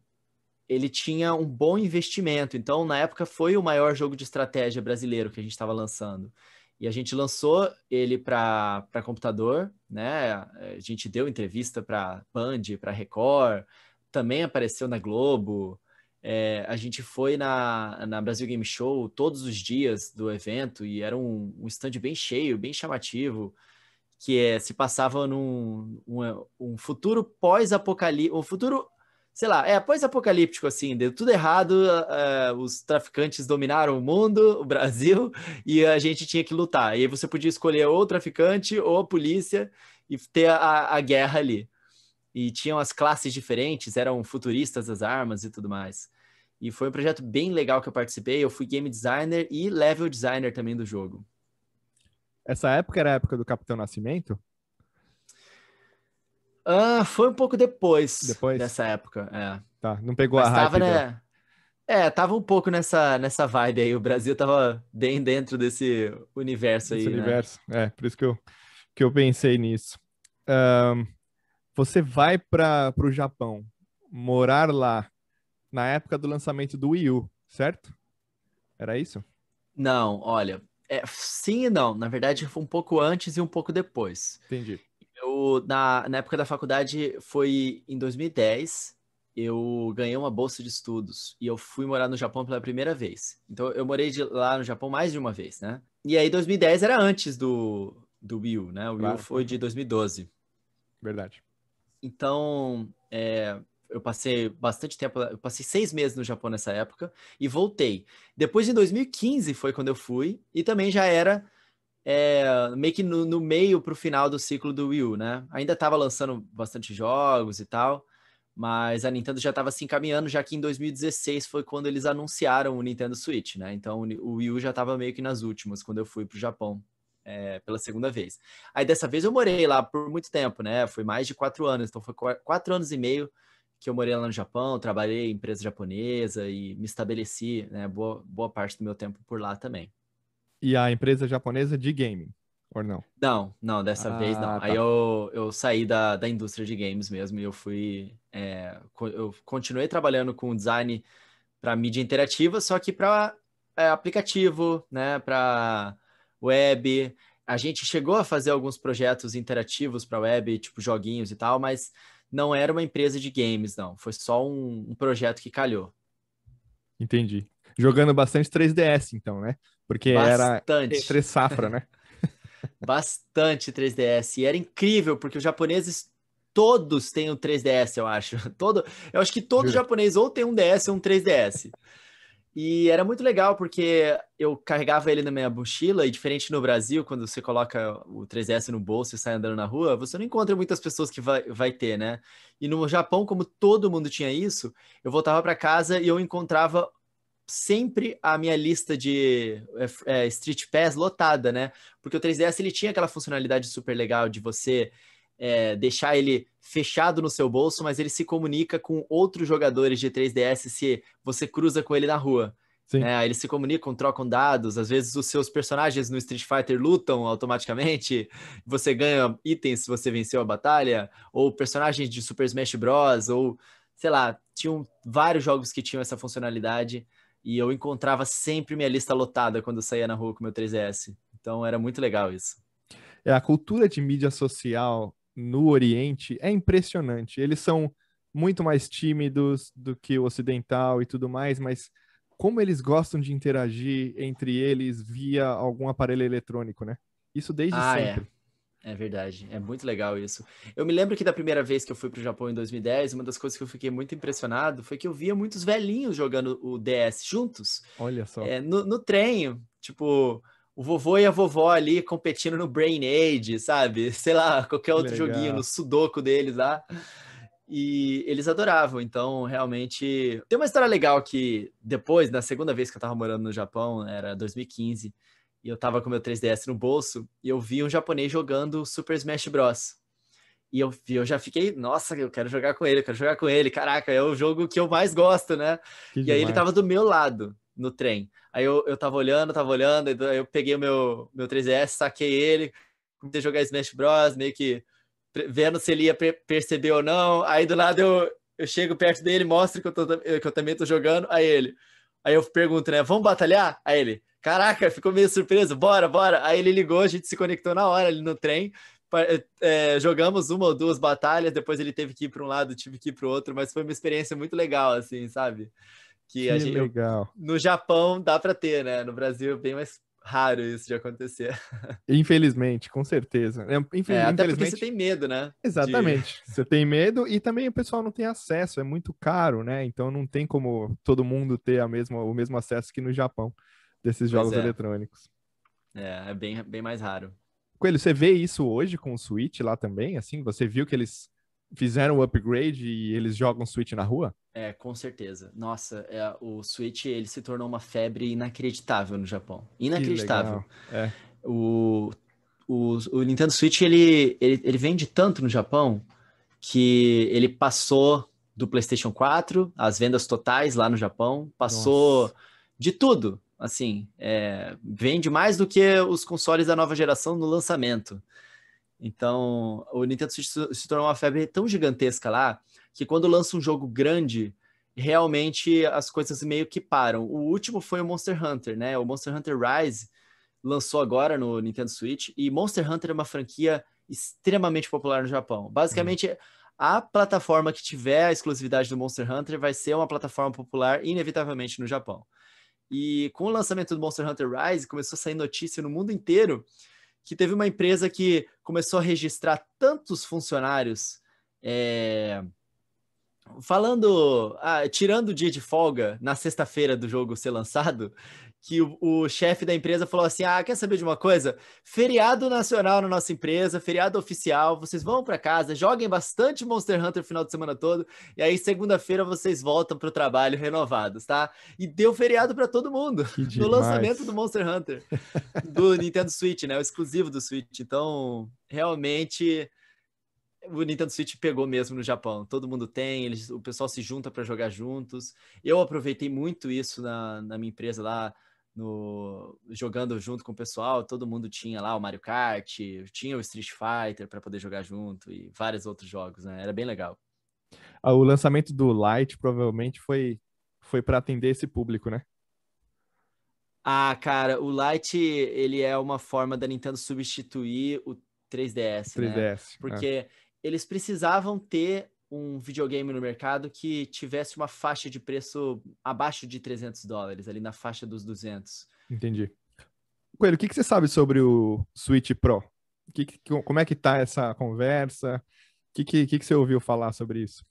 [SPEAKER 2] ele tinha um bom investimento. Então, na época, foi o maior jogo de estratégia brasileiro que a gente estava lançando. E a gente lançou ele para computador, né? A gente deu entrevista para Band, para Record, também apareceu na Globo. É, a gente foi na, na Brasil Game Show todos os dias do evento e era um, um stand bem cheio, bem chamativo, que é, se passava num um, um futuro pós-apocalipse, um futuro sei lá, é pós-apocalíptico, assim, deu tudo errado, uh, os traficantes dominaram o mundo, o Brasil, e a gente tinha que lutar. E aí você podia escolher ou o traficante ou a polícia e ter a, a guerra ali. E tinham as classes diferentes, eram futuristas as armas e tudo mais. E foi um projeto bem legal que eu participei. Eu fui game designer e level designer também do jogo.
[SPEAKER 1] Essa época era a época do Capitão Nascimento?
[SPEAKER 2] Ah, foi um pouco depois, depois? dessa época, é. Tá, não pegou Mas a hype. né? Então. É, tava um pouco nessa, nessa vibe aí. O Brasil tava bem dentro desse universo Esse aí. Né? universo,
[SPEAKER 1] né? é, por isso que eu, que eu pensei nisso. Um, você vai para o Japão morar lá na época do lançamento do Wii U, certo?
[SPEAKER 2] Era isso? Não, olha, é, sim e não. Na verdade, foi um pouco antes e um pouco depois. Entendi. Eu, na, na época da faculdade, foi em 2010, eu ganhei uma bolsa de estudos e eu fui morar no Japão pela primeira vez. Então, eu morei de, lá no Japão mais de uma vez, né? E aí, 2010 era antes do, do Wii né? O Wii claro. foi de 2012. Verdade. Então, é, eu passei bastante tempo, eu passei seis meses no Japão nessa época e voltei. Depois de 2015 foi quando eu fui e também já era é, meio que no, no meio para o final do ciclo do Wii U, né? Ainda estava lançando bastante jogos e tal, mas a Nintendo já estava se encaminhando, já que em 2016 foi quando eles anunciaram o Nintendo Switch, né? Então o Wii U já estava meio que nas últimas quando eu fui para o Japão é, pela segunda vez. Aí dessa vez eu morei lá por muito tempo, né? Foi mais de quatro anos, então foi quatro anos e meio que eu morei lá no Japão, trabalhei em empresa japonesa e me estabeleci, né? Boa, boa parte do meu tempo por lá também
[SPEAKER 1] e a empresa japonesa de gaming, ou não?
[SPEAKER 2] Não, não, dessa ah, vez não. Ah, tá. Aí eu, eu saí da, da indústria de games mesmo e eu fui. É, eu continuei trabalhando com design para mídia interativa, só que para é, aplicativo, né, para web. A gente chegou a fazer alguns projetos interativos para web, tipo joguinhos e tal, mas não era uma empresa de games, não. Foi só um, um projeto que calhou.
[SPEAKER 1] Entendi. Jogando bastante 3DS, então, né? Porque Bastante. era entre safra, né?
[SPEAKER 2] Bastante 3DS. E era incrível, porque os japoneses todos têm um 3DS, eu acho. Todo, eu acho que todo Juro. japonês ou tem um DS ou um 3DS. E era muito legal porque eu carregava ele na minha mochila e diferente no Brasil, quando você coloca o 3DS no bolso e sai andando na rua, você não encontra muitas pessoas que vai, vai ter, né? E no Japão, como todo mundo tinha isso, eu voltava para casa e eu encontrava sempre a minha lista de é, Street Pass lotada, né? Porque o 3DS ele tinha aquela funcionalidade super legal de você é, deixar ele fechado no seu bolso, mas ele se comunica com outros jogadores de 3DS se você cruza com ele na rua. É, eles se comunicam, trocam dados, às vezes os seus personagens no Street Fighter lutam automaticamente, você ganha itens se você venceu a batalha, ou personagens de Super Smash Bros, ou sei lá, tinham vários jogos que tinham essa funcionalidade e eu encontrava sempre minha lista lotada quando eu saía na rua com meu 3 s Então era muito legal isso.
[SPEAKER 1] É, a cultura de mídia social no Oriente é impressionante. Eles são muito mais tímidos do que o ocidental e tudo mais, mas como eles gostam de interagir entre eles via algum aparelho eletrônico, né? Isso desde ah, é. sempre.
[SPEAKER 2] É. É verdade, é muito legal isso. Eu me lembro que da primeira vez que eu fui para o Japão em 2010, uma das coisas que eu fiquei muito impressionado foi que eu via muitos velhinhos jogando o DS juntos. Olha só. É, no, no trem, tipo, o vovô e a vovó ali competindo no Brain Age, sabe? Sei lá, qualquer outro legal. joguinho, no sudoku deles lá. E eles adoravam, então realmente. Tem uma história legal que depois, na segunda vez que eu estava morando no Japão, era 2015 e eu tava com meu 3DS no bolso e eu vi um japonês jogando Super Smash Bros. E eu, eu já fiquei, nossa, eu quero jogar com ele, eu quero jogar com ele, caraca, é o jogo que eu mais gosto, né? Que e demais. aí ele tava do meu lado no trem. Aí eu, eu tava olhando, tava olhando, aí eu peguei o meu, meu 3DS, saquei ele, comecei a jogar Smash Bros, meio que vendo se ele ia perceber ou não. Aí do lado eu, eu chego perto dele, mostro que eu, tô, que eu também tô jogando, aí ele Aí eu pergunto, né? Vamos batalhar? Aí ele, caraca, ficou meio surpreso, bora, bora. Aí ele ligou, a gente se conectou na hora ali no trem. É, jogamos uma ou duas batalhas, depois ele teve que ir para um lado, tive que ir para o outro, mas foi uma experiência muito legal, assim, sabe? Que, que gente, legal. no Japão dá para ter, né? No Brasil é bem mais raro isso de acontecer.
[SPEAKER 1] Infelizmente, com certeza. é, é até porque você tem
[SPEAKER 2] medo, né? Exatamente.
[SPEAKER 1] De... Você tem medo e também o pessoal não tem acesso, é muito caro, né? Então não tem como todo mundo ter a mesma, o mesmo acesso que no Japão desses jogos é.
[SPEAKER 2] eletrônicos. É, é bem, bem mais raro.
[SPEAKER 1] Coelho, você vê isso hoje com o Switch lá também? Assim, você viu que eles fizeram o upgrade e eles jogam
[SPEAKER 2] Switch na rua? É, com certeza. Nossa, é, o Switch ele se tornou uma febre inacreditável no Japão. Inacreditável. É. O, o, o Nintendo Switch ele, ele, ele vende tanto no Japão que ele passou do PlayStation 4, as vendas totais lá no Japão, passou Nossa. de tudo. Assim, é, vende mais do que os consoles da nova geração no lançamento. Então, o Nintendo Switch se tornou uma febre tão gigantesca lá que quando lança um jogo grande, realmente as coisas meio que param. O último foi o Monster Hunter, né? O Monster Hunter Rise lançou agora no Nintendo Switch e Monster Hunter é uma franquia extremamente popular no Japão. Basicamente, hum. a plataforma que tiver a exclusividade do Monster Hunter vai ser uma plataforma popular inevitavelmente no Japão. E com o lançamento do Monster Hunter Rise, começou a sair notícia no mundo inteiro que teve uma empresa que começou a registrar tantos funcionários é, falando, ah, tirando o dia de folga na sexta-feira do jogo ser lançado, que o, o chefe da empresa falou assim: Ah, quer saber de uma coisa? Feriado nacional na nossa empresa, feriado oficial, vocês vão para casa, joguem bastante Monster Hunter o final de semana todo, e aí segunda-feira vocês voltam para o trabalho renovados, tá? E deu feriado para todo mundo no lançamento do Monster Hunter, do Nintendo Switch, né? O exclusivo do Switch. Então, realmente. O Nintendo Switch pegou mesmo no Japão. Todo mundo tem, eles, o pessoal se junta para jogar juntos. Eu aproveitei muito isso na, na minha empresa lá no, jogando junto com o pessoal, todo mundo tinha lá o Mario Kart, tinha o Street Fighter para poder jogar junto e vários outros jogos, né? Era bem legal.
[SPEAKER 1] Ah, o lançamento do Lite provavelmente foi foi para atender esse público, né?
[SPEAKER 2] Ah, cara, o Lite ele é uma forma da Nintendo substituir o 3DS, 3DS né? É. Porque é. eles precisavam ter um videogame no mercado que tivesse uma faixa de preço abaixo de 300 dólares, ali na faixa dos 200.
[SPEAKER 1] Entendi. Coelho, o que, que você sabe sobre o Switch Pro? Que, que, como é que tá essa conversa? O que, que, você ouviu falar sobre isso?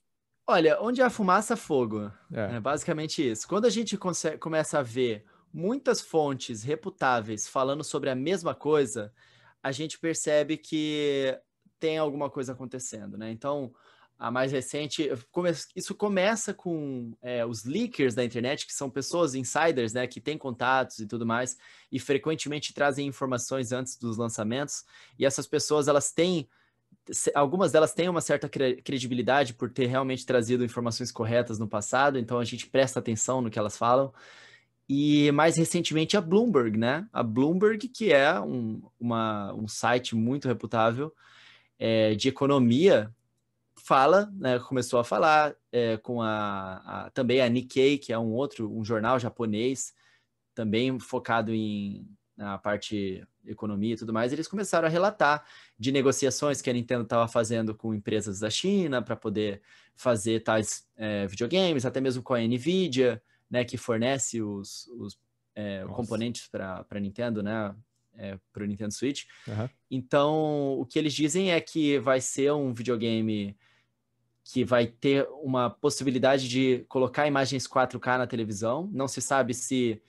[SPEAKER 2] Olha, onde há fumaça, fogo. É, é basicamente isso. Quando a gente consegue, começa a ver muitas fontes reputáveis falando sobre a mesma coisa, a gente percebe que tem alguma coisa acontecendo, né? Então, a mais recente, isso começa com é, os leakers da internet, que são pessoas insiders, né, que têm contatos e tudo mais, e frequentemente trazem informações antes dos lançamentos, e essas pessoas, elas têm, algumas delas têm uma certa credibilidade por ter realmente trazido informações corretas no passado, então a gente presta atenção no que elas falam, e mais recentemente a Bloomberg, né, a Bloomberg, que é um, uma, um site muito reputável, é, de economia, fala, né, começou a falar é, com a, a, também a Nikkei, que é um outro um jornal japonês, também focado em na parte economia e tudo mais, eles começaram a relatar de negociações que a Nintendo estava fazendo com empresas da China para poder fazer tais é, videogames, até mesmo com a Nvidia, né, que fornece os, os é, componentes para a Nintendo, né, é, para o Nintendo Switch. Uhum. Então, o que eles dizem é que vai ser um videogame que vai ter uma possibilidade de colocar imagens 4K na televisão. Não se sabe se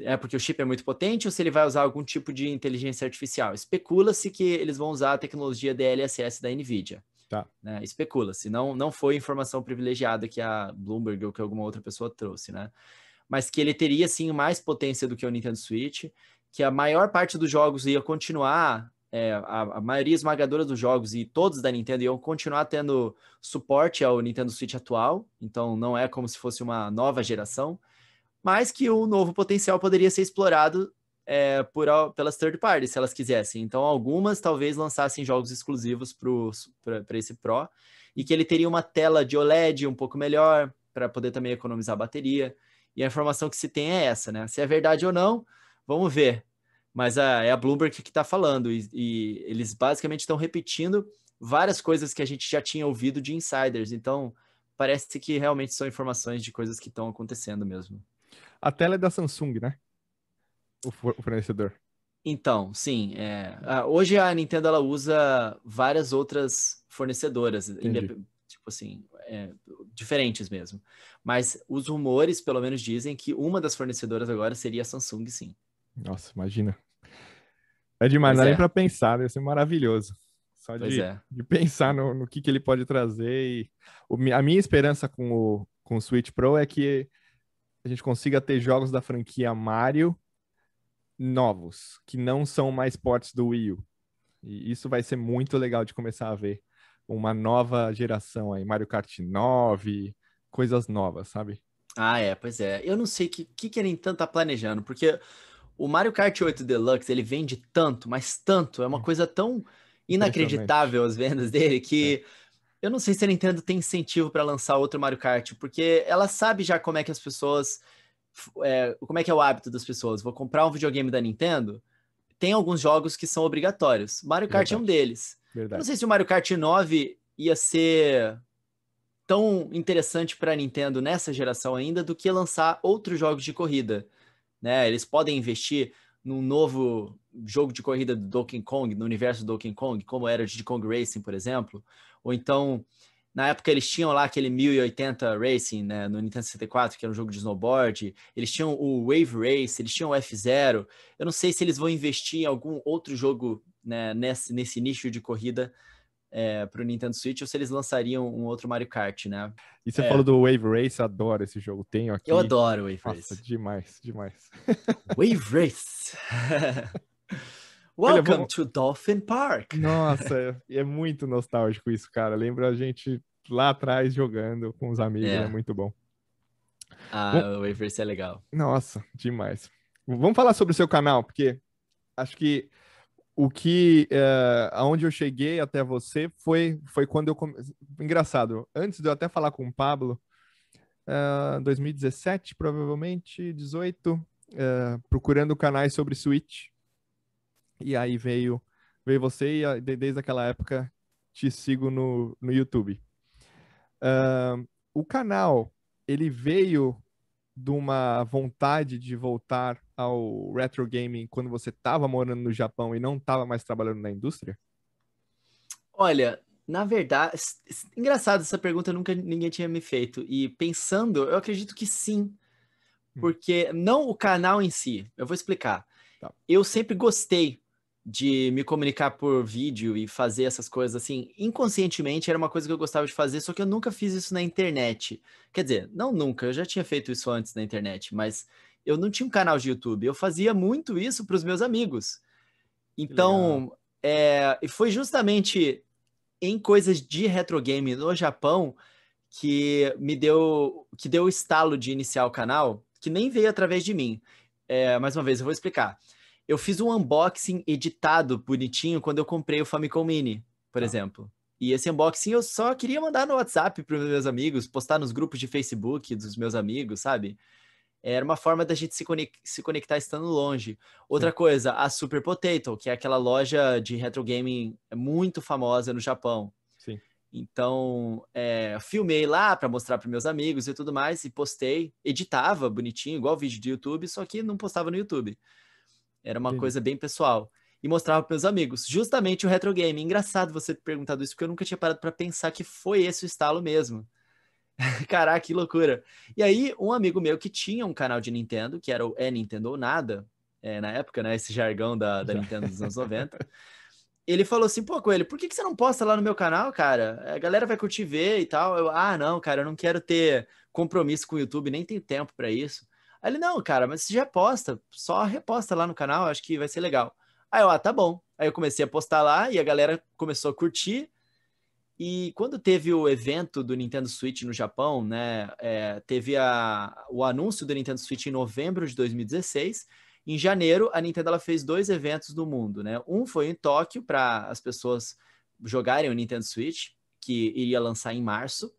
[SPEAKER 2] é porque o chip é muito potente ou se ele vai usar algum tipo de inteligência artificial. Especula-se que eles vão usar a tecnologia DLSS da NVIDIA. Tá. Né? Especula-se. Não, não foi informação privilegiada que a Bloomberg ou que alguma outra pessoa trouxe, né? Mas que ele teria, sim, mais potência do que o Nintendo Switch, que a maior parte dos jogos ia continuar é, a, a, maioria esmagadora dos jogos e todos da Nintendo iam continuar tendo suporte ao Nintendo Switch atual, então não é como se fosse uma nova geração, mas que um novo potencial poderia ser explorado é, por, pelas third parties, se elas quisessem. Então, algumas talvez lançassem jogos exclusivos para esse Pro, e que ele teria uma tela de OLED um pouco melhor, para poder também economizar bateria. E a informação que se tem é essa, né? Se é verdade ou não, vamos ver mas a, é a Bloomberg que está falando, e, e eles basicamente estão repetindo várias coisas que a gente já tinha ouvido de insiders, então parece que realmente são informações de coisas que estão acontecendo mesmo.
[SPEAKER 1] A tela é da Samsung, né? O, o fornecedor.
[SPEAKER 2] Então, sim. É... hoje a Nintendo ela usa várias outras fornecedoras, indep... tipo assim, é... diferentes mesmo. Mas os rumores, pelo menos, dizem que uma das fornecedoras agora seria a Samsung, sim.
[SPEAKER 1] Nossa, imagina. É demais, é. nem é. para pensar, deve ser maravilhoso. Só de, é. de, pensar no, no que, que ele pode trazer. E o, a minha esperança com o, com o Switch Pro é que a gente consiga ter jogos da franquia Mario novos, que não são mais ports do Wii U. E isso vai ser muito legal de começar a ver uma nova geração aí, Mario Kart 9,
[SPEAKER 2] coisas novas, sabe? Ah, é, pois é. Eu não sei o que, que, que a Nintendo tá planejando, porque o Mario Kart 8 Deluxe, ele vende tanto, mas tanto, é uma hum. coisa tão inacreditável as vendas dele que é. eu não sei se a Nintendo tem incentivo para lançar outro Mario Kart, porque ela sabe já como é que as pessoas é, como é que é o hábito das pessoas? Vou comprar um videogame da Nintendo? Tem alguns jogos que são obrigatórios. Mario Kart Verdade. é um deles. Verdade. Eu não sei se o Mario Kart 9 ia ser tão interessante para a Nintendo nessa geração ainda do que lançar outros jogos de corrida né? Eles podem investir num novo jogo de corrida do Donkey Kong, no universo do Donkey Kong, como era de Kong Racing, por exemplo, ou então na época eles tinham lá aquele 1080 Racing, né, no Nintendo 64, que era um jogo de snowboard, eles tinham o Wave Race, eles tinham o F0. Eu não sei se eles vão investir em algum outro jogo né, nesse, nesse nicho de corrida é, para o Nintendo Switch ou se eles lançariam um outro Mario Kart, né? E você é. falou do
[SPEAKER 1] Wave Race, adoro esse jogo, tenho aqui. Eu adoro
[SPEAKER 2] Wave Nossa, Race. demais, demais.
[SPEAKER 1] Wave Race! Welcome Olha, vamos... to
[SPEAKER 2] Dolphin Park!
[SPEAKER 1] Nossa, é, é, muito nostálgico isso, cara. Lembra a gente lá atrás jogando com os amigos, é, é muito bom.
[SPEAKER 2] Ah, Wave Race é legal.
[SPEAKER 1] Nossa, demais. Vamos falar sobre o seu canal, porque acho que o que é, aonde eu cheguei até você foi foi quando eu comecei. Engraçado, antes de eu até falar com o Pablo, é, 2017, provavelmente, 18, é, procurando canais sobre Switch. E aí veio, veio você e desde aquela época te sigo no, no YouTube. Uh, o canal, ele veio de uma vontade de voltar ao retro gaming quando você estava morando no Japão e não estava mais trabalhando na indústria?
[SPEAKER 2] Olha, na verdade, engraçado essa pergunta nunca ninguém tinha me feito e pensando, eu acredito que sim, hum. porque não o canal em si. Eu vou explicar. Tá. Eu sempre gostei de me comunicar por vídeo e fazer essas coisas assim, inconscientemente era uma coisa que eu gostava de fazer, só que eu nunca fiz isso na internet. Quer dizer, não nunca, eu já tinha feito isso antes na internet, mas eu não tinha um canal de YouTube. Eu fazia muito isso para os meus amigos. Então, é, foi justamente em coisas de retro game no Japão que me deu que deu o estalo de iniciar o canal, que nem veio através de mim. É, mais uma vez, eu vou explicar. Eu fiz um unboxing editado bonitinho quando eu comprei o Famicom Mini, por ah. exemplo. E esse unboxing eu só queria mandar no WhatsApp para os meus amigos, postar nos grupos de Facebook dos meus amigos, sabe? Era uma forma da gente se, se conectar estando longe. Outra Sim. coisa, a Super Potato, que é aquela loja de retro gaming muito famosa no Japão. Sim. Então, é, filmei lá para mostrar para meus amigos e tudo mais, e postei, editava bonitinho, igual vídeo do YouTube, só que não postava no YouTube. Era uma Sim. coisa bem pessoal. E mostrava para meus amigos. Justamente o retro game. Engraçado você ter perguntado isso, porque eu nunca tinha parado para pensar que foi esse o estalo mesmo. Caraca, que loucura. E aí, um amigo meu que tinha um canal de Nintendo, que era o É Nintendo ou Nada, é, na época, né? Esse jargão da, da Nintendo dos anos 90. Ele falou assim, pô, Coelho, por que, que você não posta lá no meu canal, cara? A galera vai curtir ver e tal. Eu, ah, não, cara, eu não quero ter compromisso com o YouTube, nem tenho tempo para isso. Aí ele, não, cara, mas você já posta, só reposta lá no canal, acho que vai ser legal. Aí eu, ah, tá bom. Aí eu comecei a postar lá e a galera começou a curtir. E quando teve o evento do Nintendo Switch no Japão, né, é, teve a, o anúncio do Nintendo Switch em novembro de 2016. Em janeiro, a Nintendo ela fez dois eventos no mundo, né? Um foi em Tóquio para as pessoas jogarem o Nintendo Switch, que iria lançar em março.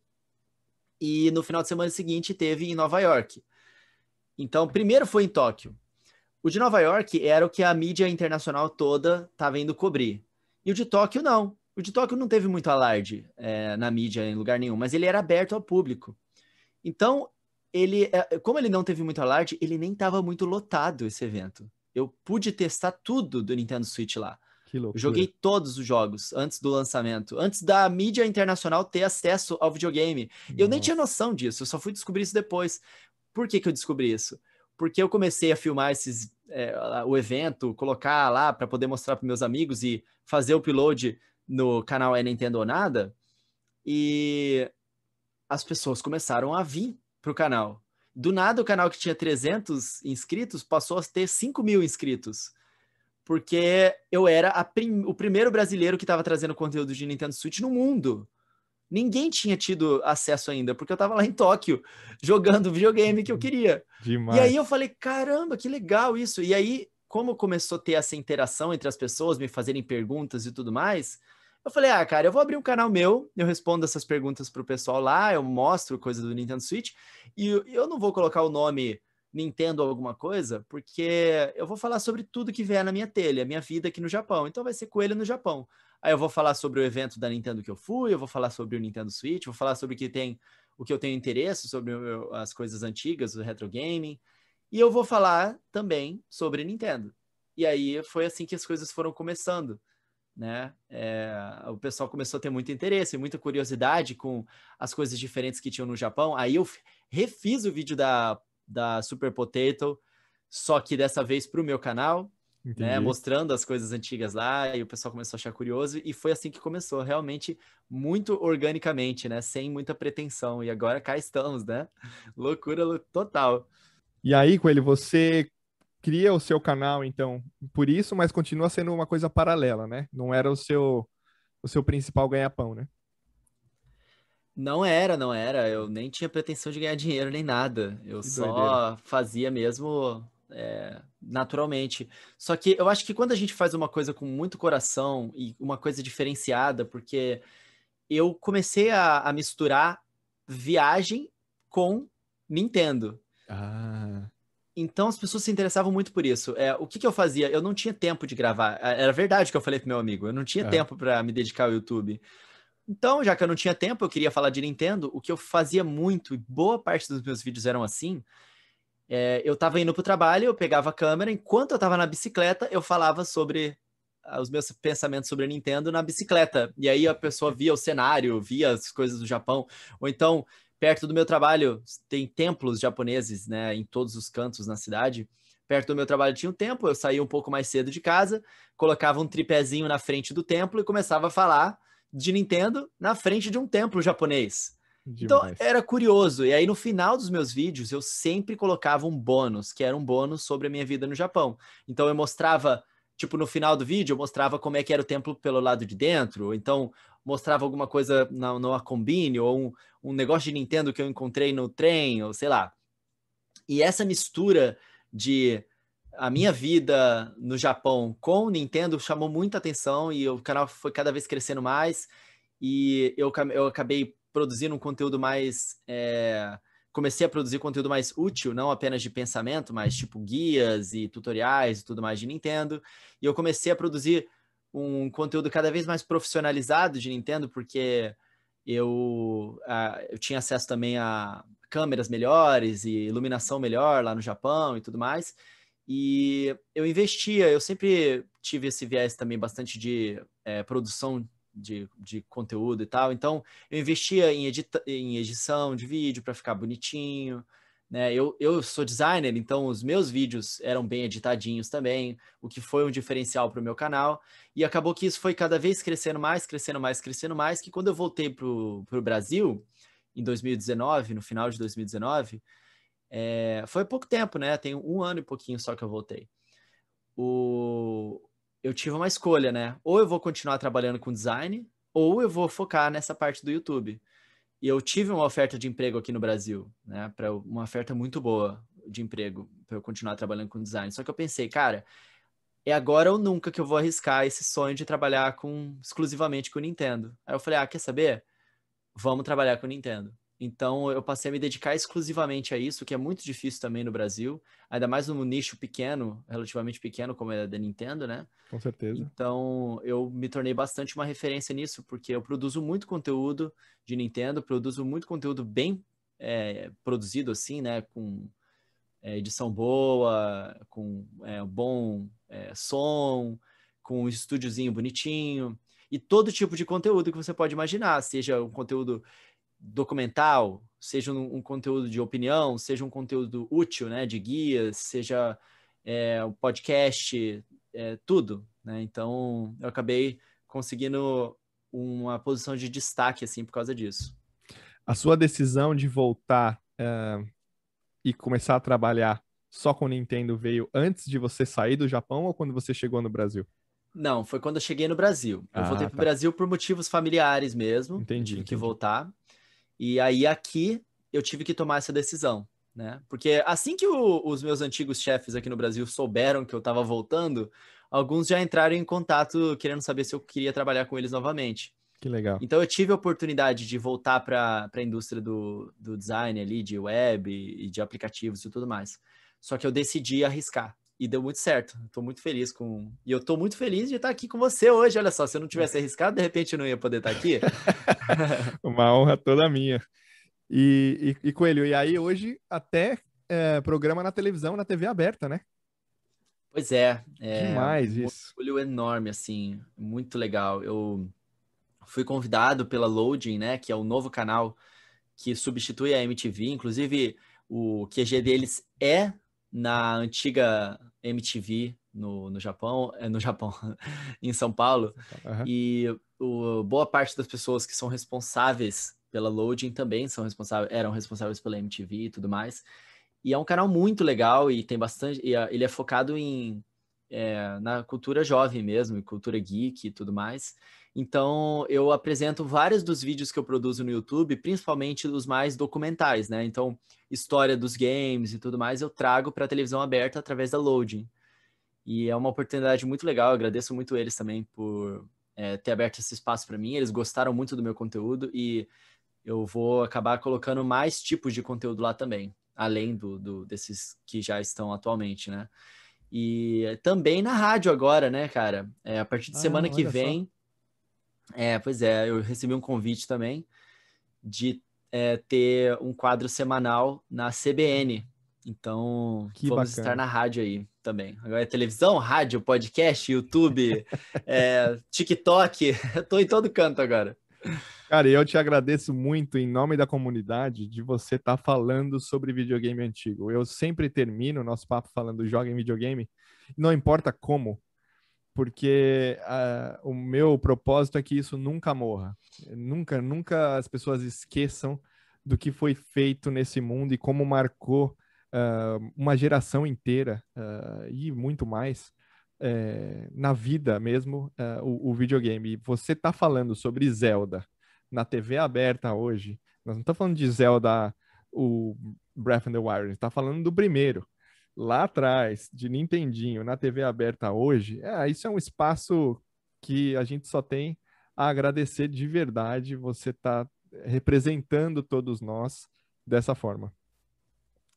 [SPEAKER 2] E no final de semana seguinte teve em Nova York. Então, primeiro foi em Tóquio. O de Nova York era o que a mídia internacional toda estava indo cobrir. E o de Tóquio não. O de Tóquio não teve muito alarde é, na mídia, em lugar nenhum, mas ele era aberto ao público. Então, ele, eh, como ele não teve muito alarde, ele nem estava muito lotado esse evento. Eu pude testar tudo do Nintendo Switch lá. Joguei todos os jogos antes do lançamento, antes da mídia internacional ter acesso ao videogame. Nossa. Eu nem tinha noção disso, eu só fui descobrir isso depois. Por que, que eu descobri isso? Porque eu comecei a filmar esses, é, o evento, colocar lá para poder mostrar para meus amigos e fazer o upload no canal É Nintendo ou Nada, e as pessoas começaram a vir pro canal. Do nada, o canal que tinha 300 inscritos passou a ter 5 mil inscritos. Porque eu era prim... o primeiro brasileiro que estava trazendo conteúdo de Nintendo Switch no mundo. Ninguém tinha tido acesso ainda, porque eu estava lá em Tóquio, jogando o videogame que eu queria. Demais. E aí eu falei, caramba, que legal isso. E aí, como começou a ter essa interação entre as pessoas, me fazerem perguntas e tudo mais, eu falei, ah, cara, eu vou abrir um canal meu, eu respondo essas perguntas pro pessoal lá, eu mostro coisa do Nintendo Switch, e eu não vou colocar o nome Nintendo alguma coisa, porque eu vou falar sobre tudo que vier na minha telha, minha vida aqui no Japão. Então vai ser Coelho no Japão. Aí eu vou falar sobre o evento da Nintendo que eu fui, eu vou falar sobre o Nintendo Switch, vou falar sobre o que tem, o que eu tenho interesse, sobre as coisas antigas, o retro gaming, e eu vou falar também sobre Nintendo. E aí foi assim que as coisas foram começando né? É, o pessoal começou a ter muito interesse, muita curiosidade com as coisas diferentes que tinham no Japão. Aí eu refiz o vídeo da, da Super Potato, só que dessa vez para o meu canal, né? mostrando as coisas antigas lá, e o pessoal começou a achar curioso, e foi assim que começou, realmente muito organicamente, né? Sem muita pretensão, e agora cá estamos, né? Loucura total.
[SPEAKER 1] E aí, Coelho, você cria o seu canal, então, por isso, mas continua sendo uma coisa paralela, né? Não era o seu, o seu principal ganha-pão, né?
[SPEAKER 2] Não era, não era. Eu nem tinha pretensão de ganhar dinheiro nem nada. Eu que só doideira. fazia mesmo é, naturalmente. Só que eu acho que quando a gente faz uma coisa com muito coração e uma coisa diferenciada, porque eu comecei a, a misturar viagem com Nintendo. Ah. Então as pessoas se interessavam muito por isso. É, o que, que, eu fazia? Eu não tinha tempo de gravar. É, era verdade que eu falei pro meu amigo. Eu não tinha é. tempo para me dedicar ao YouTube. Então, já que eu não tinha tempo, eu queria falar de Nintendo. O que eu fazia muito, e boa parte dos meus vídeos eram assim. É, eu estava indo pro trabalho, eu pegava a câmera, enquanto eu estava na bicicleta, eu falava sobre ah, os meus pensamentos sobre a Nintendo na bicicleta. E aí a pessoa via o cenário, via as coisas do Japão. Ou então Perto do meu trabalho tem templos japoneses, né, em todos os cantos na cidade. Perto do meu trabalho tinha um templo, eu saía um pouco mais cedo de casa, colocava um tripézinho na frente do templo e começava a falar de Nintendo na frente de um templo japonês. Então, Demais. Então era curioso. E aí no final dos meus vídeos eu sempre colocava um bônus, que era um bônus sobre a minha vida no Japão. Então eu mostrava, tipo no final do vídeo eu mostrava como é que era o templo pelo lado de dentro, ou então mostrava alguma coisa na, numa Combine ou um, um negócio de Nintendo que eu encontrei no trem, ou sei lá. E essa mistura de a minha vida no Japão com o Nintendo chamou muita atenção e o canal foi cada vez crescendo mais e eu, eu acabei produzindo um conteúdo mais. É, comecei a produzir conteúdo mais útil, não apenas de pensamento, mas tipo guias e tutoriais e tudo mais de Nintendo. E eu comecei a produzir um conteúdo cada vez mais profissionalizado de Nintendo, porque eu, uh, eu tinha acesso também a câmeras melhores e iluminação melhor lá no Japão e tudo mais. E eu investia, eu sempre tive esse viés também bastante de é, produção de, de, conteúdo e tal. Então, eu investia em, edita, em edição de vídeo para ficar bonitinho, né? Eu, eu sou designer, então os meus vídeos eram bem editadinhos também, o que foi um diferencial para o meu canal. E acabou que isso foi cada vez crescendo mais, crescendo mais, crescendo mais, que quando eu voltei para o Brasil, em 2019, no final de 2019, é, foi pouco tempo, né? Tem um ano e pouquinho só que eu voltei. O, eu tive uma escolha, né? Ou eu vou continuar trabalhando com design, ou eu vou focar nessa parte do YouTube. E eu tive uma oferta de emprego aqui no Brasil, né? Para uma oferta muito boa de emprego para eu continuar trabalhando com design. Só que eu pensei, cara, é agora ou nunca que eu vou arriscar esse sonho de trabalhar com exclusivamente com o Nintendo. Aí eu falei, ah, quer saber? Vamos trabalhar com o Nintendo. Então, eu passei a me dedicar exclusivamente a isso, que é muito difícil também no Brasil, ainda mais num nicho pequeno, relativamente pequeno, como é da Nintendo, né? Com certeza. Então, eu me tornei bastante uma referência nisso, porque eu produzo muito conteúdo de Nintendo, produzo muito conteúdo bem é, produzido, assim, né? Com é, edição boa, com é, bom é, som, com um estúdiozinho bonitinho e todo tipo de conteúdo que você pode imaginar, seja um conteúdo documental, seja um, um, conteúdo de opinião, seja um conteúdo útil, né, de guias, seja é, o podcast, é, tudo, né? Então, eu acabei conseguindo uma posição de destaque, assim, por causa disso.
[SPEAKER 1] A sua decisão de voltar é, e começar a trabalhar só com Nintendo veio antes de você sair do Japão ou quando você chegou no Brasil?
[SPEAKER 2] Não, foi quando eu cheguei no Brasil. Eu ah, voltei para o tá. Brasil por motivos familiares mesmo. Entendi. Tive entendi. que voltar. E aí aqui eu tive que tomar essa decisão, né? Porque assim que o, os meus antigos chefes aqui no Brasil souberam que eu estava voltando, alguns já entraram em contato querendo saber se eu queria trabalhar com eles novamente. Que legal. Então eu tive a oportunidade de voltar para a indústria do, do design ali, de web e de aplicativos e tudo mais. Só que eu decidi arriscar e deu muito certo. Estou muito feliz com. E eu estou muito feliz de estar aqui com você hoje. Olha só, se eu não tivesse arriscado, de repente eu não ia poder estar aqui.
[SPEAKER 1] Uma honra toda minha. E, e, e Coelho,
[SPEAKER 2] e aí hoje
[SPEAKER 1] até é, programa na televisão, na TV aberta, né?
[SPEAKER 2] Pois é. é Demais um isso. Um orgulho enorme, assim. Muito legal. Eu fui convidado pela Loading, né? Que é o novo canal que substitui a MTV. Inclusive, o QG deles é na antiga MTV no, no Japão, é, no Japão, em São Paulo, uhum. e o, boa parte das pessoas que são responsáveis pela loading também são responsáveis, eram responsáveis pela MTV e tudo mais. E é um canal muito legal e tem bastante, e ele é focado em é, na cultura jovem mesmo, cultura geek e tudo mais. Então, eu apresento vários dos vídeos que eu produzo no YouTube, principalmente os mais documentais, né? Então, história dos games e tudo mais, eu trago para a televisão aberta através da Loading. E é uma oportunidade muito legal, eu agradeço muito eles também por é, ter aberto esse espaço para mim. Eles gostaram muito do meu conteúdo e eu vou acabar colocando mais tipos de conteúdo lá também, além do, do desses que já estão atualmente, né? E também na rádio agora, né, cara? É, a partir de ah, semana que vem, só. É, pois é, eu recebi um convite também de é, ter um quadro semanal na CBN. Então, que vamos bacana. estar na rádio aí também. Agora é televisão, rádio, podcast, YouTube, é, TikTok. Estou em todo canto agora.
[SPEAKER 1] Cara, eu te agradeço muito em nome da comunidade de você estar tá falando sobre videogame antigo. Eu sempre termino o nosso papo falando joga em videogame, não importa como, porque ah, o meu propósito é que isso nunca morra. Nunca, nunca as pessoas esqueçam do que foi feito nesse mundo e como marcou uh, uma geração inteira uh, e muito mais uh, na vida mesmo o, o, videogame. você está falando sobre Zelda na TV aberta hoje. Nós não estamos falando de Zelda o Breath of the Wild, a gente está falando do primeiro lá atrás, de Nintendinho, na TV aberta hoje, é, isso é um espaço que a gente só tem a agradecer de verdade você tá representando todos nós dessa
[SPEAKER 2] forma.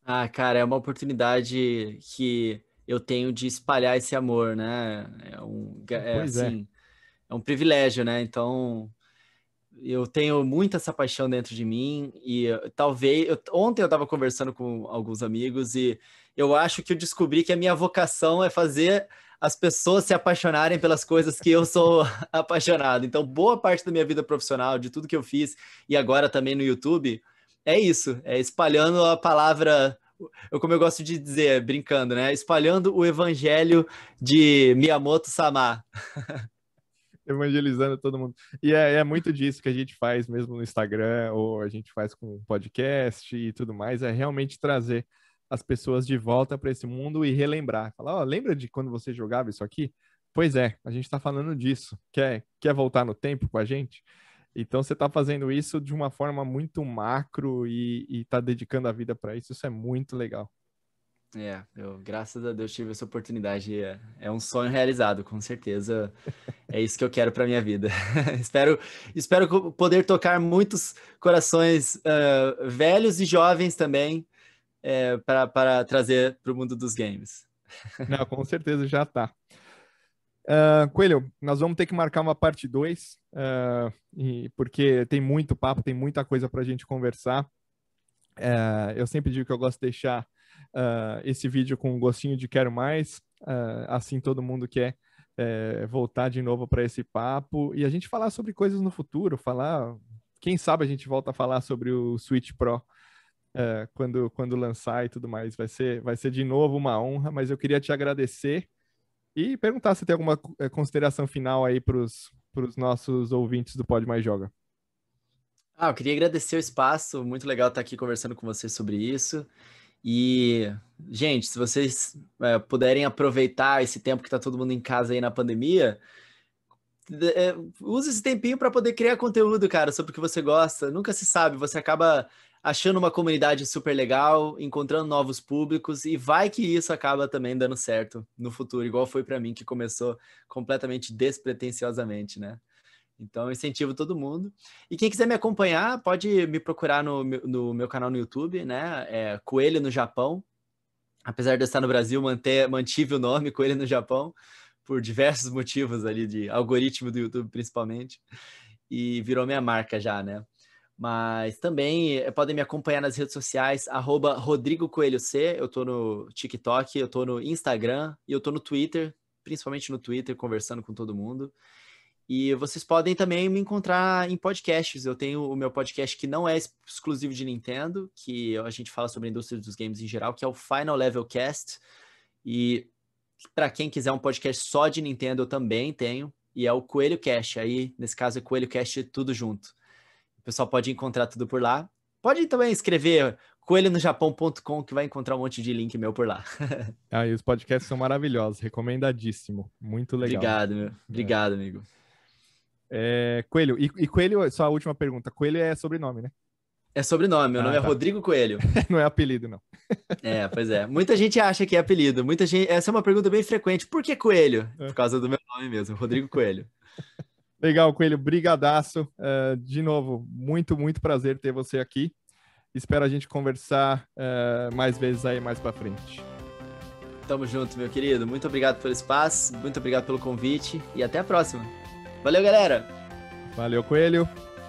[SPEAKER 2] Ah, cara, é uma oportunidade que eu tenho de espalhar esse amor, né? É um, é, é. assim, é. é um privilégio, né? Então, eu tenho muita essa paixão dentro de mim e eh, talvez eu, ontem eu estava conversando com alguns amigos e eu acho que eu descobri que a minha vocação é fazer as pessoas se apaixonarem pelas coisas que eu sou apaixonado. Então, boa parte da minha vida profissional, de tudo que eu fiz e agora também no YouTube, é isso, é espalhando a palavra eu como eu gosto de dizer, brincando, né? Espalhando o evangelho de Miyamoto Samar.
[SPEAKER 1] evangelizando todo mundo. E é, é, muito disso que a gente faz mesmo no Instagram, ou a gente faz com podcast e tudo mais, é realmente trazer as pessoas de volta para esse mundo e relembrar. Falar, ó, oh, lembra de quando você jogava isso aqui? Pois é, a gente está falando disso. Quer, quer voltar no tempo com a gente? Então você está fazendo isso de uma forma muito macro e está dedicando a vida para isso. Isso é muito legal.
[SPEAKER 2] É, eu, graças a Deus tive essa oportunidade. É, é, um sonho realizado, com certeza. É isso que eu quero para minha vida. espero, espero poder tocar muitos corações uh, velhos e jovens também é, para trazer para o mundo dos games. Não, com certeza
[SPEAKER 1] já tá. Uh, Coelho, nós vamos ter que marcar uma parte 2, uh, ah, porque tem muito papo, tem muita coisa para a gente conversar. eu sempre digo que eu gosto de deixar uh, esse vídeo com um gostinho de quero mais, uh, assim todo mundo quer eh, voltar de novo para esse papo e a gente falar sobre coisas no futuro, falar, quem sabe a gente volta a falar sobre o Switch Pro. Uh, quando, quando lançar e tudo mais. Vai ser, vai ser de novo uma honra, mas eu queria te agradecer e perguntar se tem alguma eh, consideração final aí para os nossos ouvintes do Pode Mais Joga.
[SPEAKER 2] Ah, eu queria agradecer o espaço, muito legal estar aqui conversando com você sobre isso. E, gente, se vocês é, puderem aproveitar esse tempo que está todo mundo em casa aí na pandemia, é, use esse tempinho para poder criar conteúdo, cara, sobre o que você gosta. Nunca se sabe, você acaba achando uma comunidade super legal, encontrando novos públicos e vai que isso acaba também dando certo no futuro, igual foi para mim que começou completamente despretensiosamente, né? Então, eu incentivo todo mundo. E quem quiser me acompanhar, pode me procurar no, no meu canal no YouTube, né? É Coelho no Japão. Apesar de eu estar no Brasil, manter, mantive o nome Coelho no Japão, por diversos motivos ali, de algoritmo do YouTube principalmente. E virou minha marca já, né? Mas também eh, podem me acompanhar nas redes sociais, arroba Rodrigo Coelho C. Eu tô no TikTok, eu tô no Instagram e eu tô no Twitter, principalmente no Twitter, conversando com todo mundo. E vocês podem também me encontrar em podcasts. Eu tenho o meu podcast que não é exclusivo de Nintendo, que a gente fala sobre a indústria dos games em geral, que é o Final Level Cast. E para quem quiser um podcast só de Nintendo, eu também tenho. E é o Coelho Cast. Aí, nesse caso, é Coelho Cast tudo junto. O pessoal pode encontrar tudo por lá. Pode também escrever coelhonojapão.com que vai encontrar um monte de link meu por lá. ah, e os podcasts são maravilhosos,
[SPEAKER 1] recomendadíssimo. Muito legal. Obrigado, meu. É. Obrigado, é. amigo. É, Coelho, e, e, Coelho, só a última pergunta. Coelho é sobrenome, né?
[SPEAKER 2] É sobrenome, meu ah, nome é tá. é Rodrigo Coelho. não
[SPEAKER 1] é apelido, não.
[SPEAKER 2] é, pois é. Muita gente acha que é apelido. Muita gente. Essa é uma pergunta bem frequente. Por que Coelho? É. Por causa do meu nome mesmo, Rodrigo Coelho. Legal, Coelho, brigadaço.
[SPEAKER 1] Uh, de novo, muito, muito prazer ter você aqui. Espero a gente conversar uh, mais vezes aí mais para frente.
[SPEAKER 2] Tamo junto, meu querido. Muito obrigado pelo espaço, muito obrigado pelo convite e até a próxima. Valeu, galera.
[SPEAKER 1] Valeu, Coelho.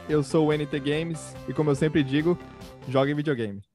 [SPEAKER 1] Eu sou o NT Games e, como eu sempre digo, joguem videogame.